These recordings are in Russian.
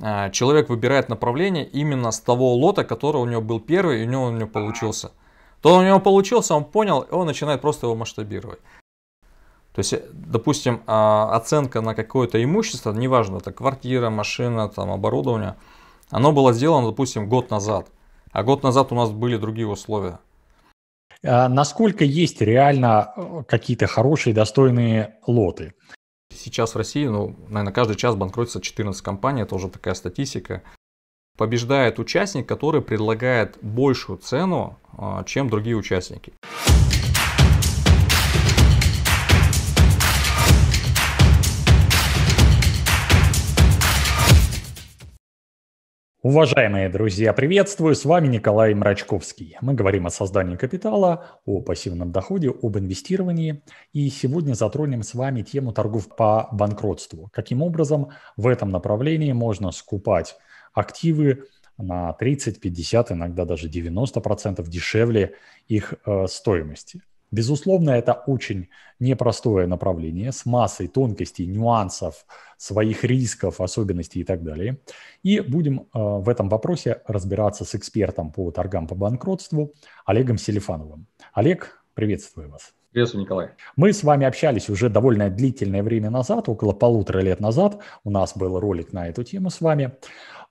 А, человек выбирает направление именно с того лота, который у него был первый, и у него у него получился. То у него получился, он понял, и он начинает просто его масштабировать. То есть, э, допустим, а, оценка на какое-то имущество, неважно, это квартира, машина, там, оборудование, оно было сделано, допустим, год назад. А год назад у нас были другие условия. А насколько есть реально э, какие-то хорошие, достойные лоты? Сейчас в России, ну, наверное, каждый час банкротится 14 компаний, это уже такая статистика. Побеждает участник, который предлагает большую цену, а, чем другие участники. Уважаемые друзья, приветствую! С вами Николай Мрачковский. Мы говорим о создании капитала, о пассивном доходе, об инвестировании. И сегодня затронем с вами тему торгов по банкротству. Каким образом в этом направлении можно скупать активы на 30, 50, иногда даже 90% дешевле их э, стоимости. Безусловно, это очень непростое направление с массой тонкостей, нюансов, своих рисков, особенностей и так далее. И будем э, в этом вопросе разбираться с экспертом по торгам по банкротству Олегом Селифановым. Олег, приветствую вас. Приветствую, Николай. Мы с вами общались уже довольно длительное время назад, около полутора лет назад. У нас был ролик на эту тему с вами.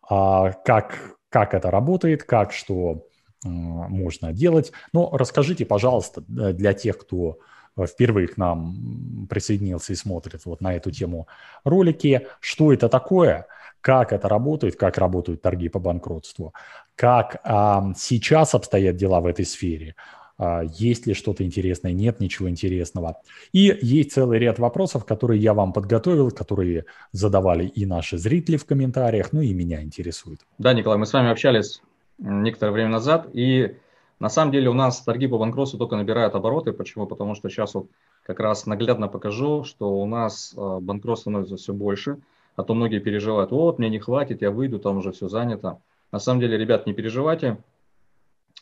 А, как, как это работает, как что а, можно делать. Но расскажите, пожалуйста, э, для тех, кто э, впервые к нам присоединился и смотрит вот на эту тему ролики, что это такое, как это работает, как работают торги по банкротству, как а, сейчас обстоят дела в этой сфере, а, есть ли что-то интересное, нет ничего интересного. И есть целый ряд вопросов, которые я вам подготовил, которые задавали и наши зрители в комментариях, ну и меня интересуют. Да, Николай, мы с вами общались некоторое время назад. И на самом деле у нас торги по банкротству только набирают обороты. Почему? Потому что сейчас вот как раз наглядно покажу, что у нас э, банкротств становится все больше, а то многие переживают, вот, мне не хватит, я выйду, там уже все занято. На самом деле, ребят, не переживайте,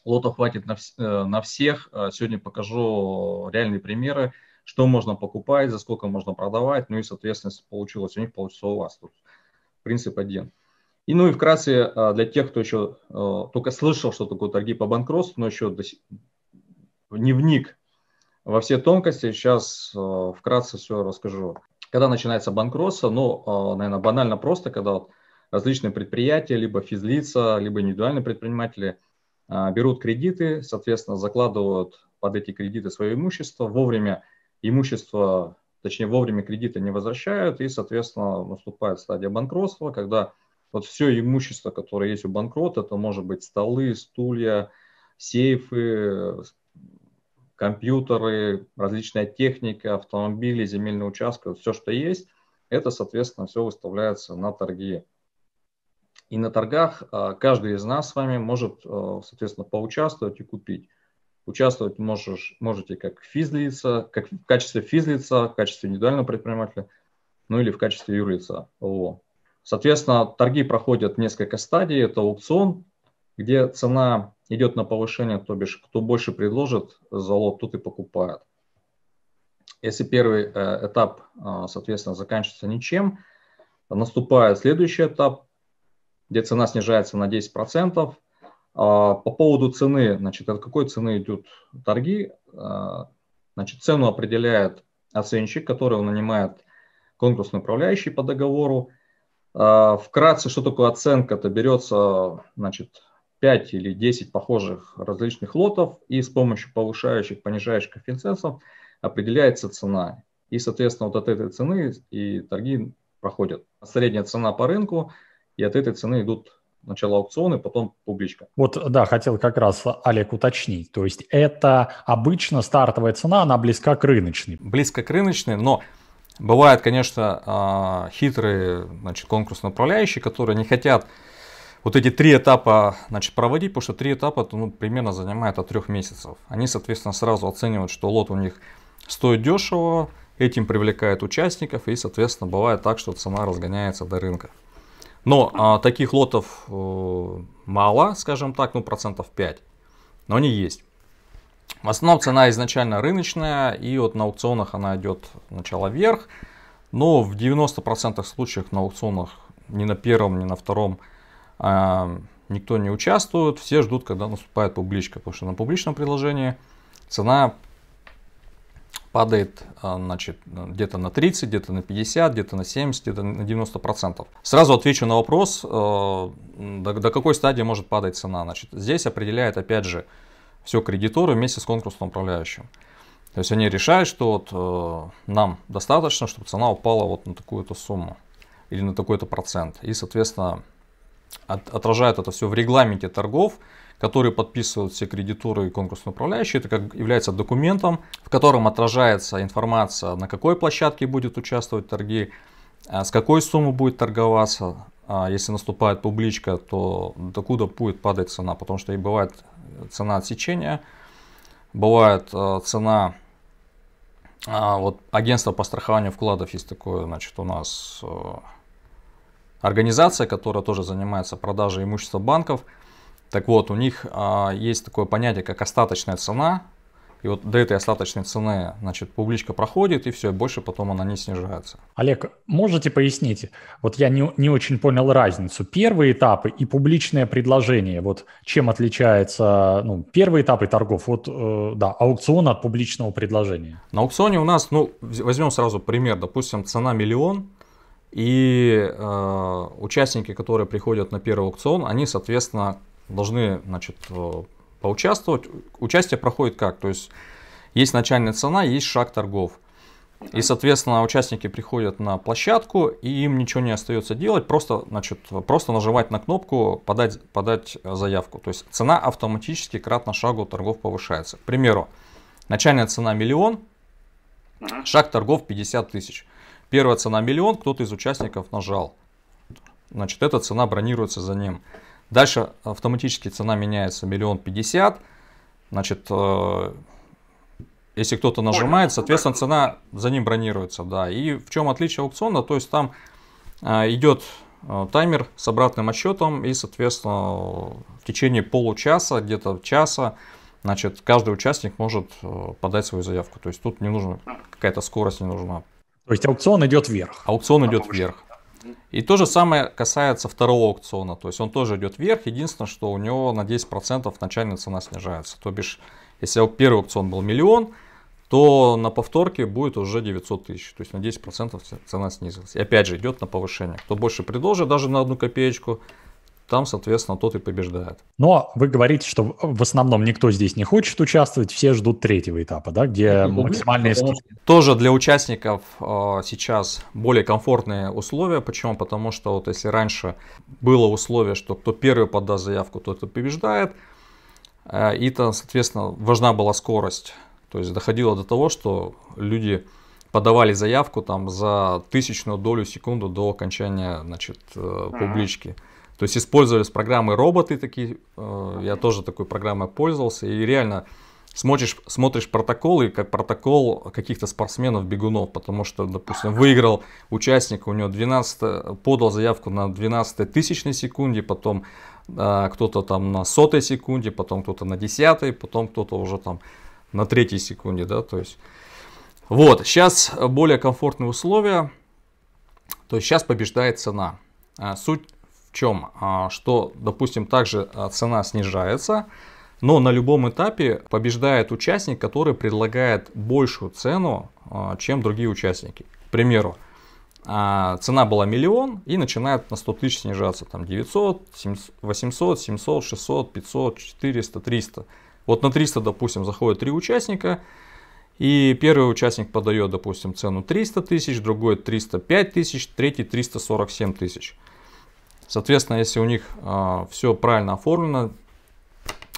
лотов хватит на, э, на всех. Э, сегодня покажу реальные примеры, что можно покупать, за сколько можно продавать, ну и, соответственно, если получилось у них, получится у вас. Тут принцип один. И, ну и вкратце а, для тех, кто еще а, только слышал, что такое торги по банкротству, но еще не вник во все тонкости, сейчас а, вкратце все расскажу. Когда начинается банкротство, ну, наверное, банально просто, когда вот различные предприятия, либо физлица, либо индивидуальные предприниматели берут кредиты, соответственно, закладывают под эти кредиты свое имущество, вовремя имущество, точнее, вовремя кредиты не возвращают, и, соответственно, наступает стадия банкротства, когда вот все имущество, которое есть у банкрота, это может быть столы, стулья, сейфы, компьютеры, различная техника, автомобили, земельные участки, вот все, что есть, это, соответственно, все выставляется на торги. И на торгах а, каждый из нас с вами может, а, соответственно, поучаствовать и купить. Участвовать можешь, можете как физлица, как в качестве физлица, в качестве индивидуального предпринимателя, ну или в качестве юрлица ООО. Соответственно, торги проходят несколько стадий. Это аукцион, где цена идет на повышение, то бишь кто больше предложит за тот и покупает. Если первый э, этап, э, соответственно, заканчивается ничем, наступает следующий этап, где цена снижается на 10%. Э, а, по поводу цены, значит, от какой цены идут торги, э, значит, цену определяет оценщик, которого нанимает конкурсный управляющий по договору – а, вкратце, что такое оценка? Это берется значит, 5 или 10 похожих различных лотов, и с помощью повышающих, понижающих коэффициентов определяется цена. И, соответственно, вот от этой цены и торги проходят. Средняя цена по рынку, и от этой цены идут сначала аукционы, потом публичка. Вот, да, хотел как раз, Олег, уточнить. То есть это обычно стартовая цена, она близка к рыночной. Близко к рыночной, но Бывают, конечно, а, хитрые значит, конкурсные управляющие, которые не хотят вот эти три этапа значит, проводить, потому что три этапа ну, примерно занимает от трех месяцев. Они, соответственно, сразу оценивают, что лот у них стоит дешево, этим привлекает участников и, соответственно, бывает так, что цена разгоняется до рынка. Но а, таких лотов э, мало, скажем так, ну процентов 5, но они есть. В основном цена изначально рыночная, и вот на аукционах она идет сначала вверх, но в 90% случаев на аукционах ни на первом, ни на втором э, никто не участвует, все ждут, когда наступает публичка, потому что на публичном предложении цена падает а, значит, где-то на 30, где-то на 50, где-то на 70, где-то на 90 процентов. Сразу отвечу на вопрос, э, до, до какой стадии может падать цена. Значит, здесь определяет опять же все кредиторы вместе с конкурсным управляющим. То есть они решают, что вот, э, нам достаточно, чтобы цена упала вот на такую-то сумму или на такой-то процент. И, соответственно, от, отражают это все в регламенте торгов, которые подписывают все кредиторы и конкурсные управляющие. Это как является документом, в котором отражается информация, на какой площадке будет участвовать торги, а с какой суммы будет торговаться, а, если наступает публичка, то докуда будет падать цена, потому что и бывает цена отсечения, бывает э, цена, а, вот агентство по страхованию вкладов есть такое, значит, у нас э, организация, которая тоже занимается продажей имущества банков. Так вот, у них а, есть такое понятие, как остаточная цена, и вот до этой остаточной цены, значит, публичка проходит, и все, больше потом она не снижается. Олег, можете пояснить? Вот я не, не очень понял разницу. Первые этапы и публичное предложение. Вот чем отличается ну, первые этапы торгов от э, да, аукциона от публичного предложения? На аукционе у нас, ну, возьмем сразу пример. Допустим, цена миллион, и э, участники, которые приходят на первый аукцион, они, соответственно, должны значит, э, поучаствовать. Участие проходит как? То есть есть начальная цена, есть шаг торгов. И, соответственно, участники приходят на площадку, и им ничего не остается делать, просто, значит, просто нажимать на кнопку подать, «Подать заявку». То есть цена автоматически кратно шагу торгов повышается. К примеру, начальная цена миллион, шаг торгов 50 тысяч. Первая цена миллион, кто-то из участников нажал. Значит, эта цена бронируется за ним. Дальше автоматически цена меняется миллион пятьдесят. Значит, э, если кто-то нажимает, ну, соответственно, цена за ним бронируется. Да. И в чем отличие аукциона? То есть там э, идет э, таймер с обратным отсчетом и, соответственно, в течение получаса, где-то часа, значит, каждый участник может подать свою заявку. То есть тут не нужно какая-то скорость, не нужна. То есть аукцион идет вверх. Аукцион а идет вверх. И то же самое касается второго аукциона. То есть он тоже идет вверх. Единственное, что у него на 10% начальная цена снижается. То бишь, если первый аукцион был миллион, то на повторке будет уже 900 тысяч. То есть на 10% цена снизилась. И опять же идет на повышение. Кто больше предложит даже на одну копеечку, там, соответственно, тот и побеждает. Но вы говорите, что в основном никто здесь не хочет участвовать, все ждут третьего этапа, да, где ну, максимальные скидки. Тоже для участников э, сейчас более комфортные условия. Почему? Потому что вот если раньше было условие, что кто первый подаст заявку, тот и побеждает, э, и там, соответственно, важна была скорость. То есть доходило до того, что люди подавали заявку там за тысячную долю секунду до окончания значит, э, публички. А-а-а. То есть использовались программы роботы такие, э, я тоже такой программой пользовался, и реально смотришь, смотришь протоколы, как протокол каких-то спортсменов-бегунов, потому что, допустим, выиграл участник, у него 12, подал заявку на 12 тысячной секунде, потом э, кто-то там на сотой секунде, потом кто-то на десятой, потом кто-то уже там на третьей секунде, да, то есть. Вот, сейчас более комфортные условия, то есть сейчас побеждает цена. А суть в чем? А, что, допустим, также а, цена снижается, но на любом этапе побеждает участник, который предлагает большую цену, а, чем другие участники. К примеру, цена была миллион и начинает на 100 тысяч снижаться. Там 900, 800, 700, 600, 500, 400, 300. Вот на 300, допустим, заходят три участника. И первый участник подает, допустим, цену 300 тысяч, другой 305 тысяч, третий 347 тысяч. Соответственно, если у них э, а, все правильно оформлено,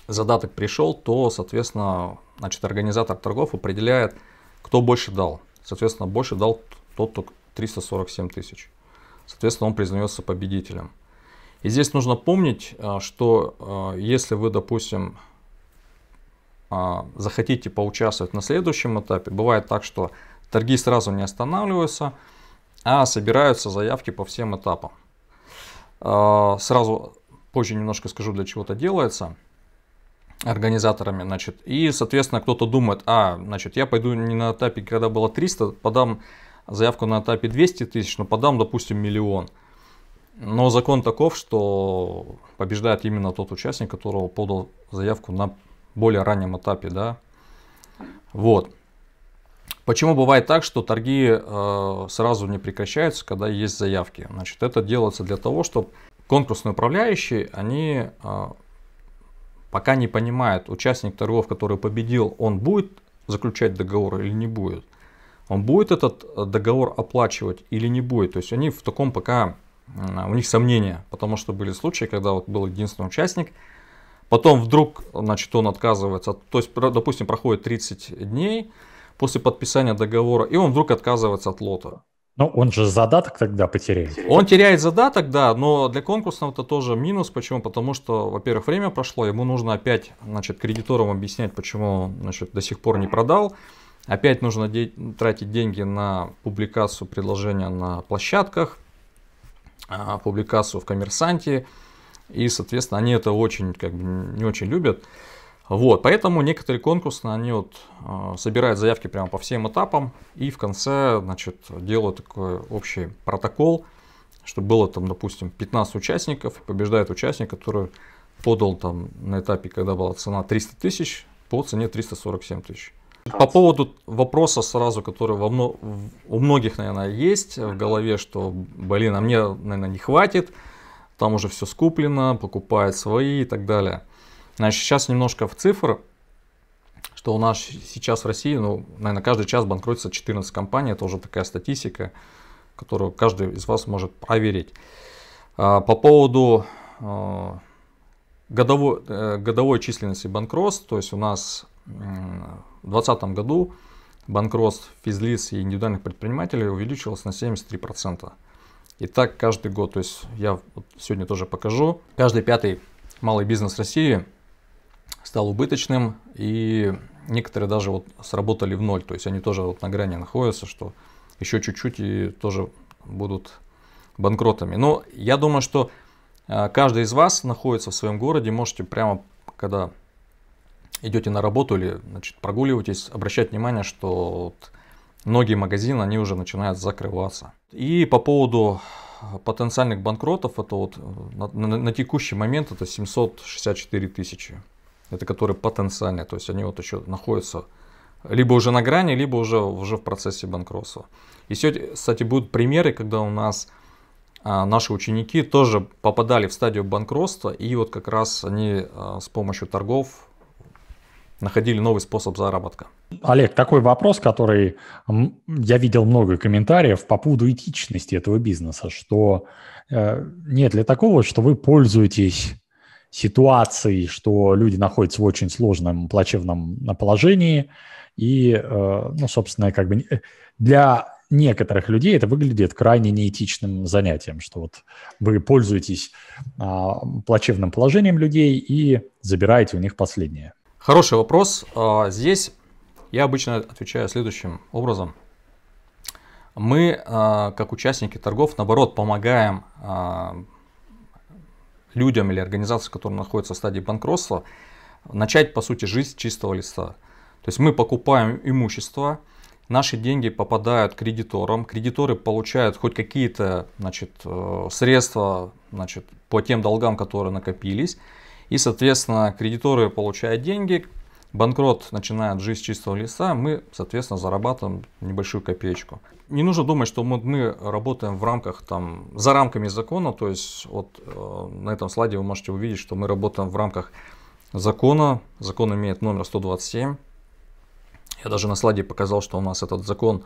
задаток пришел, то, соответственно, значит, организатор торгов определяет, кто больше дал. Соответственно, больше дал тот, кто 347 тысяч. Соответственно, он признается победителем. И здесь нужно помнить, а, что а, если вы, допустим, захотите поучаствовать на следующем этапе, бывает так, что торги сразу не останавливаются, а собираются заявки по всем этапам. А, сразу позже немножко скажу, для чего это делается организаторами, значит, и, соответственно, кто-то думает, а, значит, я пойду не на этапе, когда было 300, подам заявку на этапе 200 тысяч, но подам, допустим, миллион. Но закон таков, что побеждает именно тот участник, которого подал заявку на более раннем этапе, да. Вот. Почему бывает так, что торги э, сразу не прекращаются, когда есть заявки? Значит, это делается для того, чтобы конкурсные управляющие, они э, пока не понимают, участник торгов, который победил, он будет заключать договор или не будет. Он будет этот э, договор оплачивать или не будет. То есть они в таком пока, у них сомнения, потому что были случаи, когда вот был единственный участник, потом вдруг, значит, он отказывается. То есть, допустим, проходит 30 дней, после подписания договора, и он вдруг отказывается от лота. Ну он же задаток тогда потеряет. Он теряет задаток, да, но для конкурсного это тоже минус. Почему? Потому что, во-первых, время прошло, ему нужно опять значит, кредиторам объяснять, почему значит, до сих пор не продал. Опять нужно де- тратить деньги на публикацию предложения на площадках, а, публикацию в коммерсанте. И, соответственно, они это очень, как бы, не очень любят. Вот, поэтому некоторые конкурсы, они вот э, собирают заявки прямо по всем этапам и в конце, значит, делают такой общий протокол, чтобы было там, допустим, 15 участников, и побеждает участник, который подал там на этапе, когда была цена 300 тысяч, по цене 347 тысяч. По поводу вопроса сразу, который во мно... у многих, наверное, есть в голове, что, блин, а мне, наверное, не хватит, там уже все скуплено, покупают свои и так далее. Значит, сейчас немножко в цифры, что у нас сейчас в России, ну, наверное, каждый час банкротится 14 компаний, это уже такая статистика, которую каждый из вас может проверить. А, по поводу э, годовой, э, годовой численности банкротств, то есть у нас в 2020 году банкротств физлиц и индивидуальных предпринимателей увеличилось на 73%. И так каждый год, то есть я сегодня тоже покажу, каждый пятый малый бизнес России – стал убыточным, и некоторые даже вот сработали в ноль, то есть они тоже вот на грани находятся, что еще чуть-чуть и тоже будут банкротами. Но я думаю, что а, каждый из вас находится в своем городе, можете прямо, когда идете на работу или значит, прогуливаетесь, обращать внимание, что вот многие магазины, они уже начинают закрываться. И по поводу потенциальных банкротов, это вот э, на, на, на текущий момент это 764 тысячи это которые потенциальные, то есть они вот еще находятся либо уже на грани, либо уже, уже в процессе банкротства. И сегодня, кстати, будут примеры, когда у нас а, наши ученики тоже попадали в стадию банкротства, и вот как раз они а, с помощью торгов находили новый способ заработка. Олег, такой вопрос, который я видел много комментариев по поводу этичности этого бизнеса, что э, нет для такого, что вы пользуетесь ситуаций, что люди находятся в очень сложном плачевном положении. И, э, ну, собственно, как бы э, для некоторых людей это выглядит крайне неэтичным занятием, что вот вы пользуетесь а, плачевным положением людей и забираете у них последнее. Хороший вопрос. А, здесь я обычно отвечаю следующим образом. Мы, а, как участники торгов, наоборот, помогаем людям или организациям, которые находятся в стадии банкротства, начать, по сути, жизнь с чистого листа. То есть мы покупаем имущество, наши деньги попадают кредиторам, кредиторы получают хоть какие-то значит, э, средства значит, по тем долгам, которые накопились, и, соответственно, кредиторы получают деньги, банкрот начинает жизнь с чистого леса, мы, соответственно, зарабатываем небольшую копеечку. Не нужно думать, что мы, мы работаем в рамках, там, за рамками закона, то есть вот э, на этом слайде вы можете увидеть, что мы работаем в рамках закона, закон имеет номер 127, я даже на слайде показал, что у нас этот закон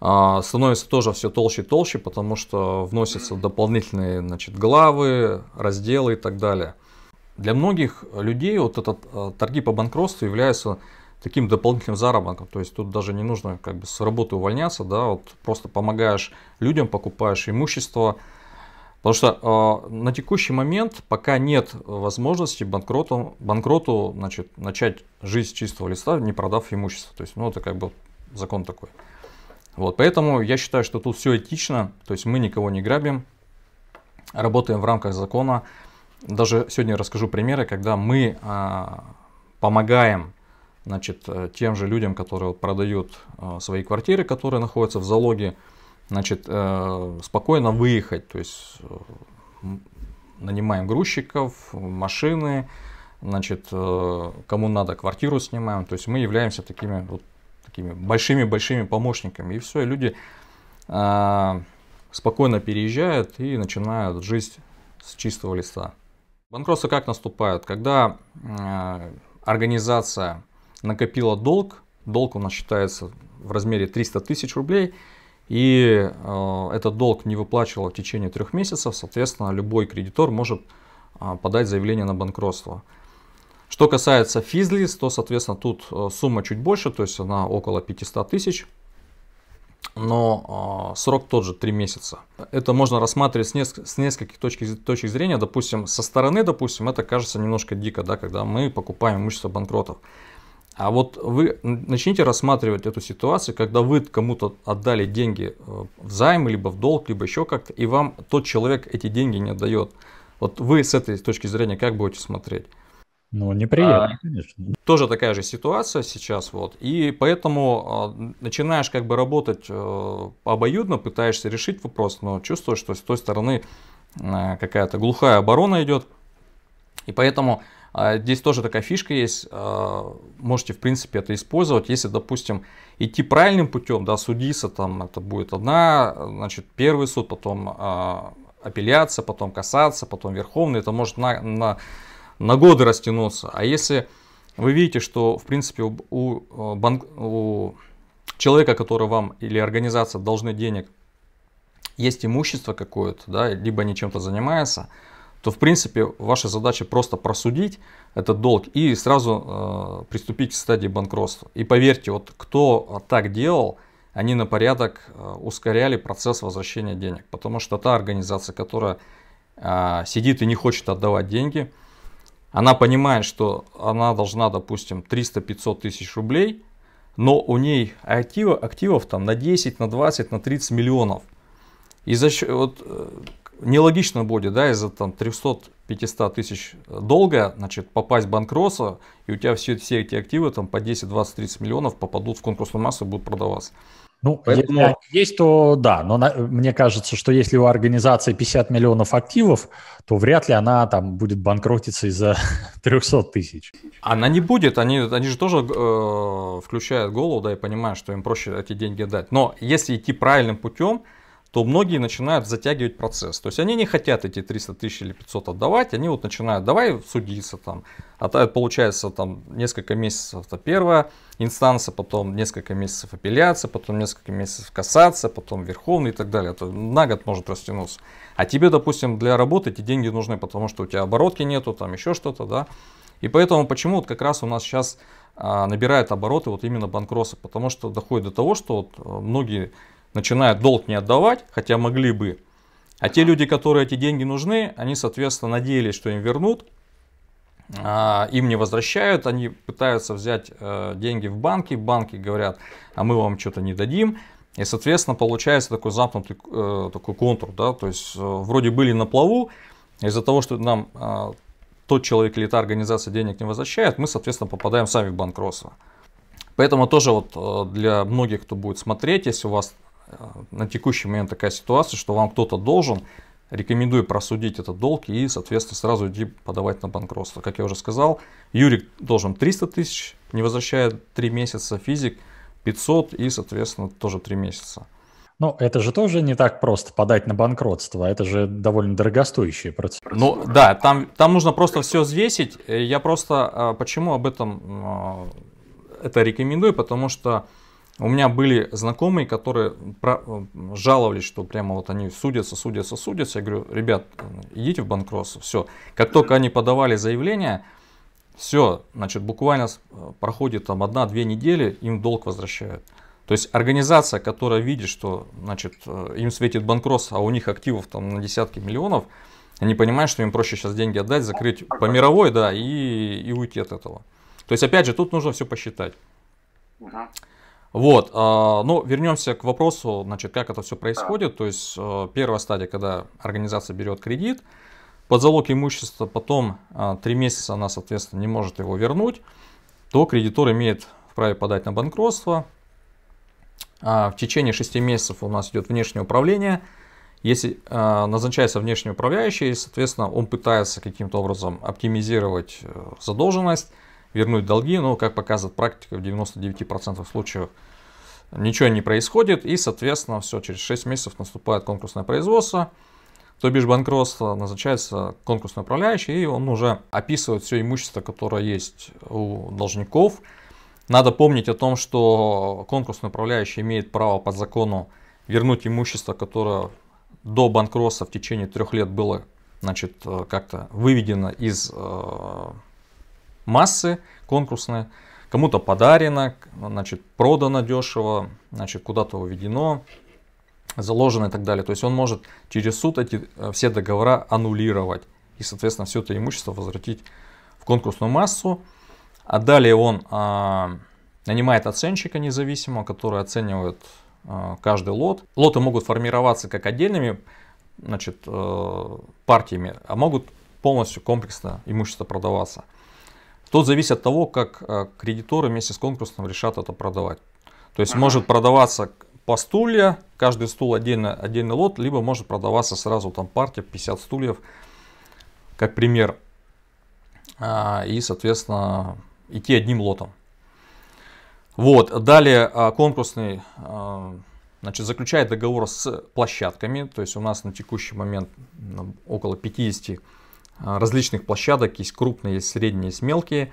э, становится тоже все толще и толще, потому что вносятся дополнительные значит, главы, разделы и так далее. Для многих людей вот этот э, торги по банкротству являются таким дополнительным заработком. То есть тут даже не нужно как бы с работы увольняться, да, вот просто помогаешь людям, покупаешь имущество. Потому что э, на текущий момент пока нет возможности банкроту, банкроту значит, начать жизнь с чистого листа, не продав имущество. То есть, ну, это как бы закон такой. Вот, поэтому я считаю, что тут все этично, то есть мы никого не грабим, работаем в рамках закона, даже сегодня расскажу примеры, когда мы а, помогаем значит, э, тем же людям, которые продают а, свои квартиры, которые находятся в залоге, значит, а, спокойно выехать. То есть нанимаем грузчиков, машины, значит, кому надо квартиру снимаем. То есть мы являемся такими вот такими большими-большими помощниками. И все, и люди а, спокойно переезжают и начинают жизнь с чистого листа. Банкротство как наступает? Когда э, организация накопила долг, долг у нас считается в размере 300 тысяч рублей, и э, этот долг не выплачивал в течение трех месяцев, соответственно, любой кредитор может э, подать заявление на банкротство. Что касается физлиц, то, соответственно, тут э, сумма чуть больше, то есть она около 500 тысяч но э, срок тот же 3 месяца. Это можно рассматривать с, неск с нескольких точек, точек зрения. Допустим, со стороны, допустим, это кажется немножко дико, да, когда мы покупаем имущество банкротов. А вот вы начните рассматривать эту ситуацию, когда вы кому-то отдали деньги э, в займ, либо в долг, либо еще как-то, и вам тот человек эти деньги не отдает. Вот вы с этой точки зрения как будете смотреть? Ну, неприятно, а, конечно. Тоже такая же ситуация сейчас, вот. И поэтому э, начинаешь как бы работать э, обоюдно, пытаешься решить вопрос, но чувствуешь, что с той стороны э, какая-то глухая оборона идет. И поэтому э, здесь тоже такая фишка есть. Э, можете, в принципе, это использовать. Если, допустим, идти правильным путем, да, судиться, там это будет одна, значит, первый суд, потом э, апелляция, потом касаться, потом верховный, это может на, на на годы растянулся. А если вы видите, что в принципе у, у, э, банк, у человека, который вам или организация должны денег, есть имущество какое-то, да, либо они чем-то занимаются, то в принципе ваша задача просто просудить этот долг и сразу э, приступить к стадии банкротства. И поверьте, вот кто так делал, они на порядок э, ускоряли процесс возвращения денег, потому что та организация, которая э, сидит и не хочет отдавать деньги, она понимает, что она должна, допустим, 300-500 тысяч рублей, но у ней актива, активов там на 10, на 20, на 30 миллионов. И за счет, вот, э, нелогично будет, да, из-за там 300-500 тысяч долга, значит, попасть в банкротство, и у тебя все, все эти активы там по 10, 20, 30 миллионов попадут в конкурсную массу и будут продаваться. Ну, Поэтому... если есть, то да, но на, мне кажется, что если у организации 50 миллионов активов, то вряд ли она там будет банкротиться из-за 300 тысяч. Она не будет, они, они же тоже э, включают голову, да, и понимают, что им проще эти деньги дать. Но если идти правильным путем, то многие начинают затягивать процесс. То есть они не хотят эти 300 тысяч или 500 отдавать, они вот начинают, давай судиться там. А получается там несколько месяцев это первая инстанция, потом несколько месяцев апелляция, потом несколько месяцев касаться, потом верховный и так далее. Это на год может растянуться. А тебе, допустим, для работы эти деньги нужны, потому что у тебя оборотки нету, там еще что-то, да. И поэтому почему вот как раз у нас сейчас а, набирает обороты вот именно банкротство, потому что доходит до того, что вот а, многие начинают долг не отдавать, хотя могли бы. А те люди, которые эти деньги нужны, они, соответственно, надеялись, что им вернут, а, им не возвращают, они пытаются взять э, деньги в банки, банки говорят, а мы вам что-то не дадим. И, соответственно, получается такой замкнутый э, такой контур, да, то есть э, вроде были на плаву, из-за того, что нам тот человек или та организация денег не возвращает, мы, соответственно, попадаем сами в банкротство. Поэтому тоже вот для многих, кто будет смотреть, если у вас Э, на текущий момент такая ситуация, что вам кто-то должен, рекомендую просудить этот долг и, соответственно, сразу идти подавать на банкротство. Как я уже сказал, Юрик должен 300 тысяч, не возвращая 3 месяца, физик 500 и, соответственно, тоже 3 месяца. Ну, это же тоже не так просто подать на банкротство, это же довольно дорогостоящая процедура. Ну, да, там, там нужно просто все взвесить. Э, я просто э, почему об этом это рекомендую, потому что у меня были знакомые, которые жаловались, что прямо вот они судятся, судятся, судятся. Я говорю, ребят, идите в банкротство, все. Как только они подавали заявление, все, значит, буквально проходит там одна-две недели, им долг возвращают. То есть организация, которая видит, что значит, э, им светит банкротство, а у них активов там на десятки миллионов, они понимают, что им проще сейчас деньги отдать, закрыть по мировой, да, и, и уйти от этого. То есть, опять же, тут нужно все посчитать. Угу. Вот, а, но ну, вернемся к вопросу, значит, как это все происходит. То есть, э, первая стадия, когда организация берет кредит, под залог имущества потом 3 а, месяца она, соответственно, не может его вернуть, то кредитор имеет вправе подать на банкротство. А, в течение 6 месяцев у нас идет внешнее управление. Если назначается внешний управляющий, соответственно, он пытается каким-то образом оптимизировать э, задолженность, вернуть долги, но, как показывает практика, в 99% случаев ничего не происходит, и, соответственно, все, через 6 месяцев наступает конкурсное производство, то бишь банкротство, назначается конкурсный управляющий, и он уже описывает все имущество, которое есть у должников. Надо помнить о том, что конкурсный управляющий имеет право по закону вернуть имущество, которое до банкротства в течение трех лет было значит, э, как-то выведено из э, массы конкурсные, кому-то подарено, значит, продано дешево, значит, куда-то уведено, заложено и так далее. То есть он может через суд эти э, все договора аннулировать и, соответственно, все это имущество возвратить в конкурсную массу. А далее он а, нанимает оценщика независимого, который оценивает а, каждый лот. Лоты могут формироваться как отдельными значит, э, партиями, а могут полностью комплексно имущество продаваться. Тут зависит от того, как э, кредиторы вместе с конкурсом решат это продавать. То есть ага. может продаваться по стулья, каждый стул отдельно, отдельный лот, либо может продаваться сразу там партия 50 стульев, как пример. А, и, соответственно, идти одним лотом. Вот, далее а, конкурсный а, значит, заключает договор с площадками, то есть у нас на текущий момент около 50 а, различных площадок, есть крупные, есть средние, есть мелкие.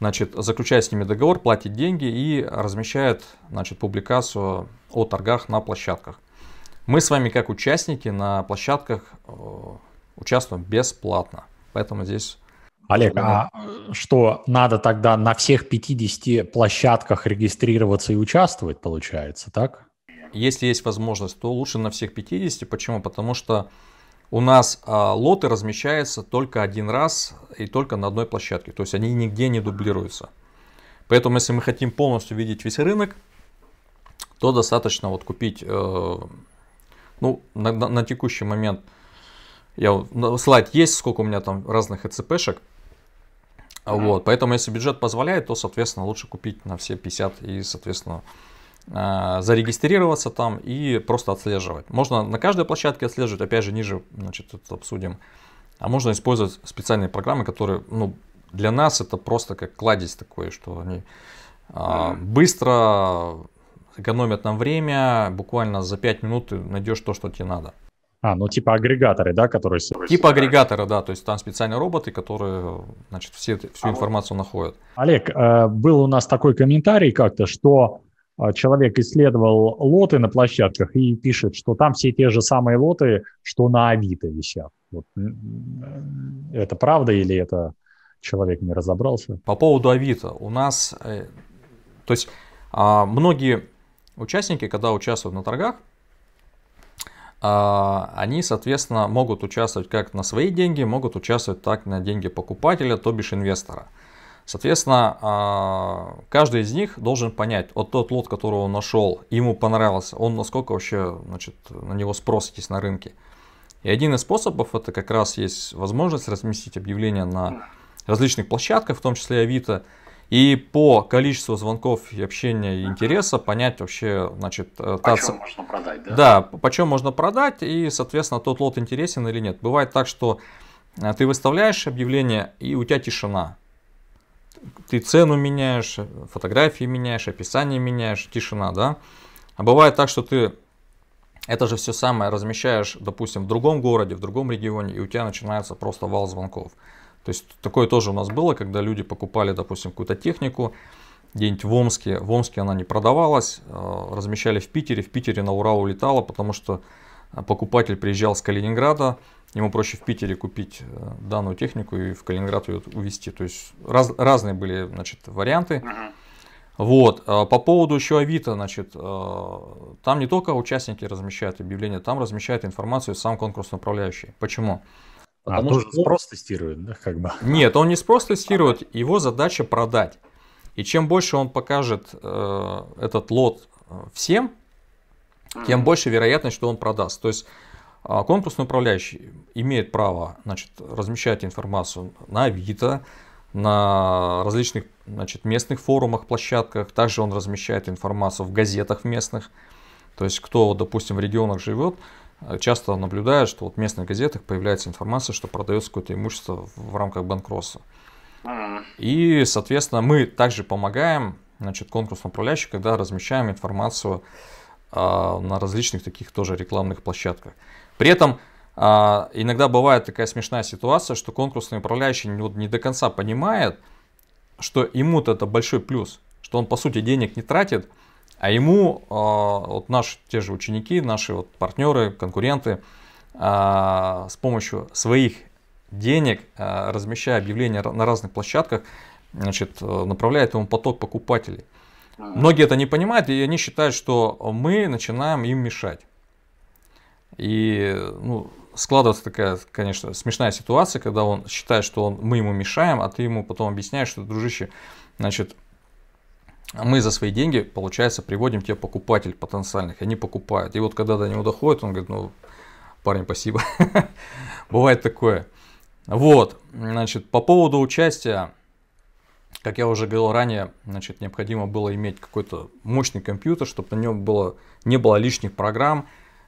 Значит, заключает с ними договор, платит деньги и размещает значит, публикацию о торгах на площадках. Мы с вами как участники на площадках э, участвуем бесплатно. Поэтому здесь Олег, а что надо тогда на всех 50 площадках регистрироваться и участвовать, получается, так? Если есть возможность, то лучше на всех 50. Почему? Потому что у нас а, лоты размещаются только один раз и только на одной площадке. То есть они нигде не дублируются. Поэтому, если мы хотим полностью видеть весь рынок, то достаточно вот купить, э, ну, на, на, на текущий момент, я, слайд есть, сколько у меня там разных ЭЦПшек. Вот, поэтому, если бюджет позволяет, то, соответственно, лучше купить на все 50 и, соответственно, Э, зарегистрироваться там и просто отслеживать. Можно на каждой площадке отслеживать, опять же, ниже значит, это обсудим. А можно использовать специальные программы, которые ну, для нас это просто как кладезь такой, что они а, быстро экономят нам время, буквально за 5 минут ты найдешь то, что тебе надо. А, ну типа агрегаторы, да, которые... Типа агрегаторы, да, то есть там специальные роботы, которые, значит, все, всю а информацию вот. находят. Олег, э, был у нас такой комментарий как-то, что а, человек исследовал лоты на площадках и пишет, что там все те же самые лоты, что на Авито висят. Вот. Это правда или это человек не разобрался? По поводу Авито. У нас, э, то есть а, многие участники, когда участвуют на торгах, а, они, соответственно, могут участвовать как на свои деньги, могут участвовать так на деньги покупателя, то бишь инвестора. Соответственно, а, каждый из них должен понять, вот тот лот, которого он нашел, ему понравился, он насколько вообще, значит, на него спрос есть на рынке. И один из способов, это как раз есть возможность разместить объявления на различных площадках, в том числе Авито, и по количеству звонков и общения и интереса понять вообще, значит, э, та... Ц... можно продать, да? Да, почем можно продать и, соответственно, тот лот интересен или нет. Бывает так, что э, ты выставляешь объявление и у тебя тишина ты цену меняешь, фотографии меняешь, описание меняешь, тишина, да? А бывает так, что ты это же все самое размещаешь, допустим, в другом городе, в другом регионе, и у тебя начинается просто вал звонков. То есть такое тоже у нас было, когда люди покупали, допустим, какую-то технику, где-нибудь в Омске, в Омске она не продавалась, э, размещали в Питере, в Питере на Урал улетала, потому что а покупатель приезжал с Калининграда, ему проще в Питере купить э, данную технику и в Калининград ее увезти. То есть раз, разные были значит, варианты. Вот. А по поводу еще Авито, значит, э, там не только участники размещают объявления, там размещает информацию сам конкурсный управляющий. Почему? А Потому а он что... спрос тестирует, да, как бы? Нет, он не спрос тестирует, его задача продать. И чем больше он покажет э, этот лот э, всем, тем больше вероятность, что он продаст. То есть а, конкурсный управляющий имеет право значит, размещать информацию на Авито, на различных значит, местных форумах, площадках. Также он размещает информацию в газетах местных. То есть, кто, допустим, в регионах живет, э, часто наблюдает, что вот в местных газетах появляется информация, что продается какое-то имущество в рамках банкротства. И, соответственно, мы также помогаем значит, конкурсному управляющему, когда размещаем информацию а, на различных таких тоже рекламных площадках. При этом а, иногда бывает такая смешная ситуация, что конкурсный управляющий не не до конца понимает, что ему-то это большой плюс, что он по сути денег не тратит, а ему а, вот наши те же ученики, наши вот партнеры, конкуренты с помощью своих денег, размещая объявления на разных площадках, значит, э, направляет ему поток покупателей. Многие это не понимают, и они считают, что мы начинаем им мешать. И ну, складывается такая, конечно, смешная ситуация, когда он считает, что он, мы ему мешаем, а ты ему потом объясняешь, что, дружище, значит, мы за свои деньги, получается, приводим тебе покупатель потенциальных, они покупают. И вот когда до него доходит, он говорит, ну, парень, спасибо. Бывает такое. Вот, значит, по поводу участия как я уже говорил ранее, значит, необходимо было иметь какой-то мощный компьютер, чтобы на нем было, не было лишних программ,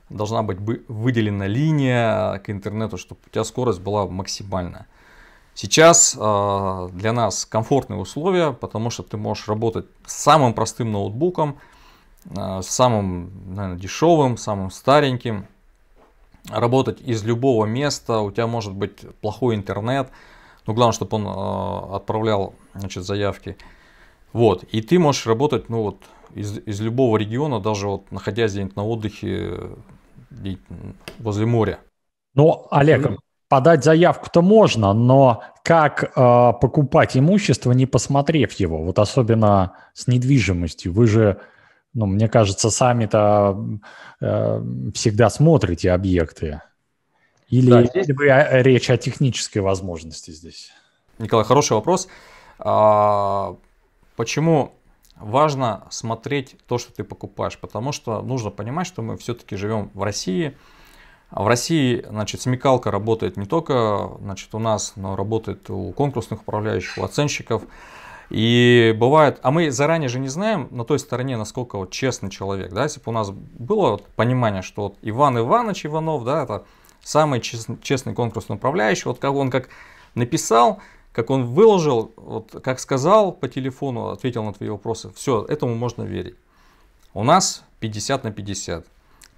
должна быть выделена линия к интернету, чтобы у тебя скорость была максимальная. Сейчас э, для нас комфортные условия, потому что ты можешь работать с самым простым ноутбуком, э, самым наверное, дешевым, самым стареньким, работать из любого места, у тебя может быть плохой интернет, ну главное, чтобы он э, отправлял значит, заявки. Вот. И ты можешь работать ну, вот, из, из любого региона, даже вот, находясь где-нибудь на отдыхе возле моря. Ну, Олег, подать заявку-то можно, но как э, покупать имущество, не посмотрев его? Вот особенно с недвижимостью. Вы же ну, мне кажется, сами-то э, всегда смотрите объекты. Или, да, здесь... вы, а, речь о технической возможности здесь? Николай, хороший вопрос. А, почему важно смотреть то, что ты покупаешь? Потому что нужно понимать, что мы все-таки живем в России. В России, значит, смекалка работает не только, значит, у нас, но работает у конкурсных управляющих, у оценщиков. И бывает, а мы заранее же не знаем на той стороне, насколько вот честный человек, да, если бы у нас было вот понимание, что вот Иван Иванович Иванов, да, это самый честный, конкурс, конкурсный управляющий. Вот как он как написал, как он выложил, вот как сказал по телефону, ответил на твои вопросы, все, этому можно верить. У нас 50 на 50.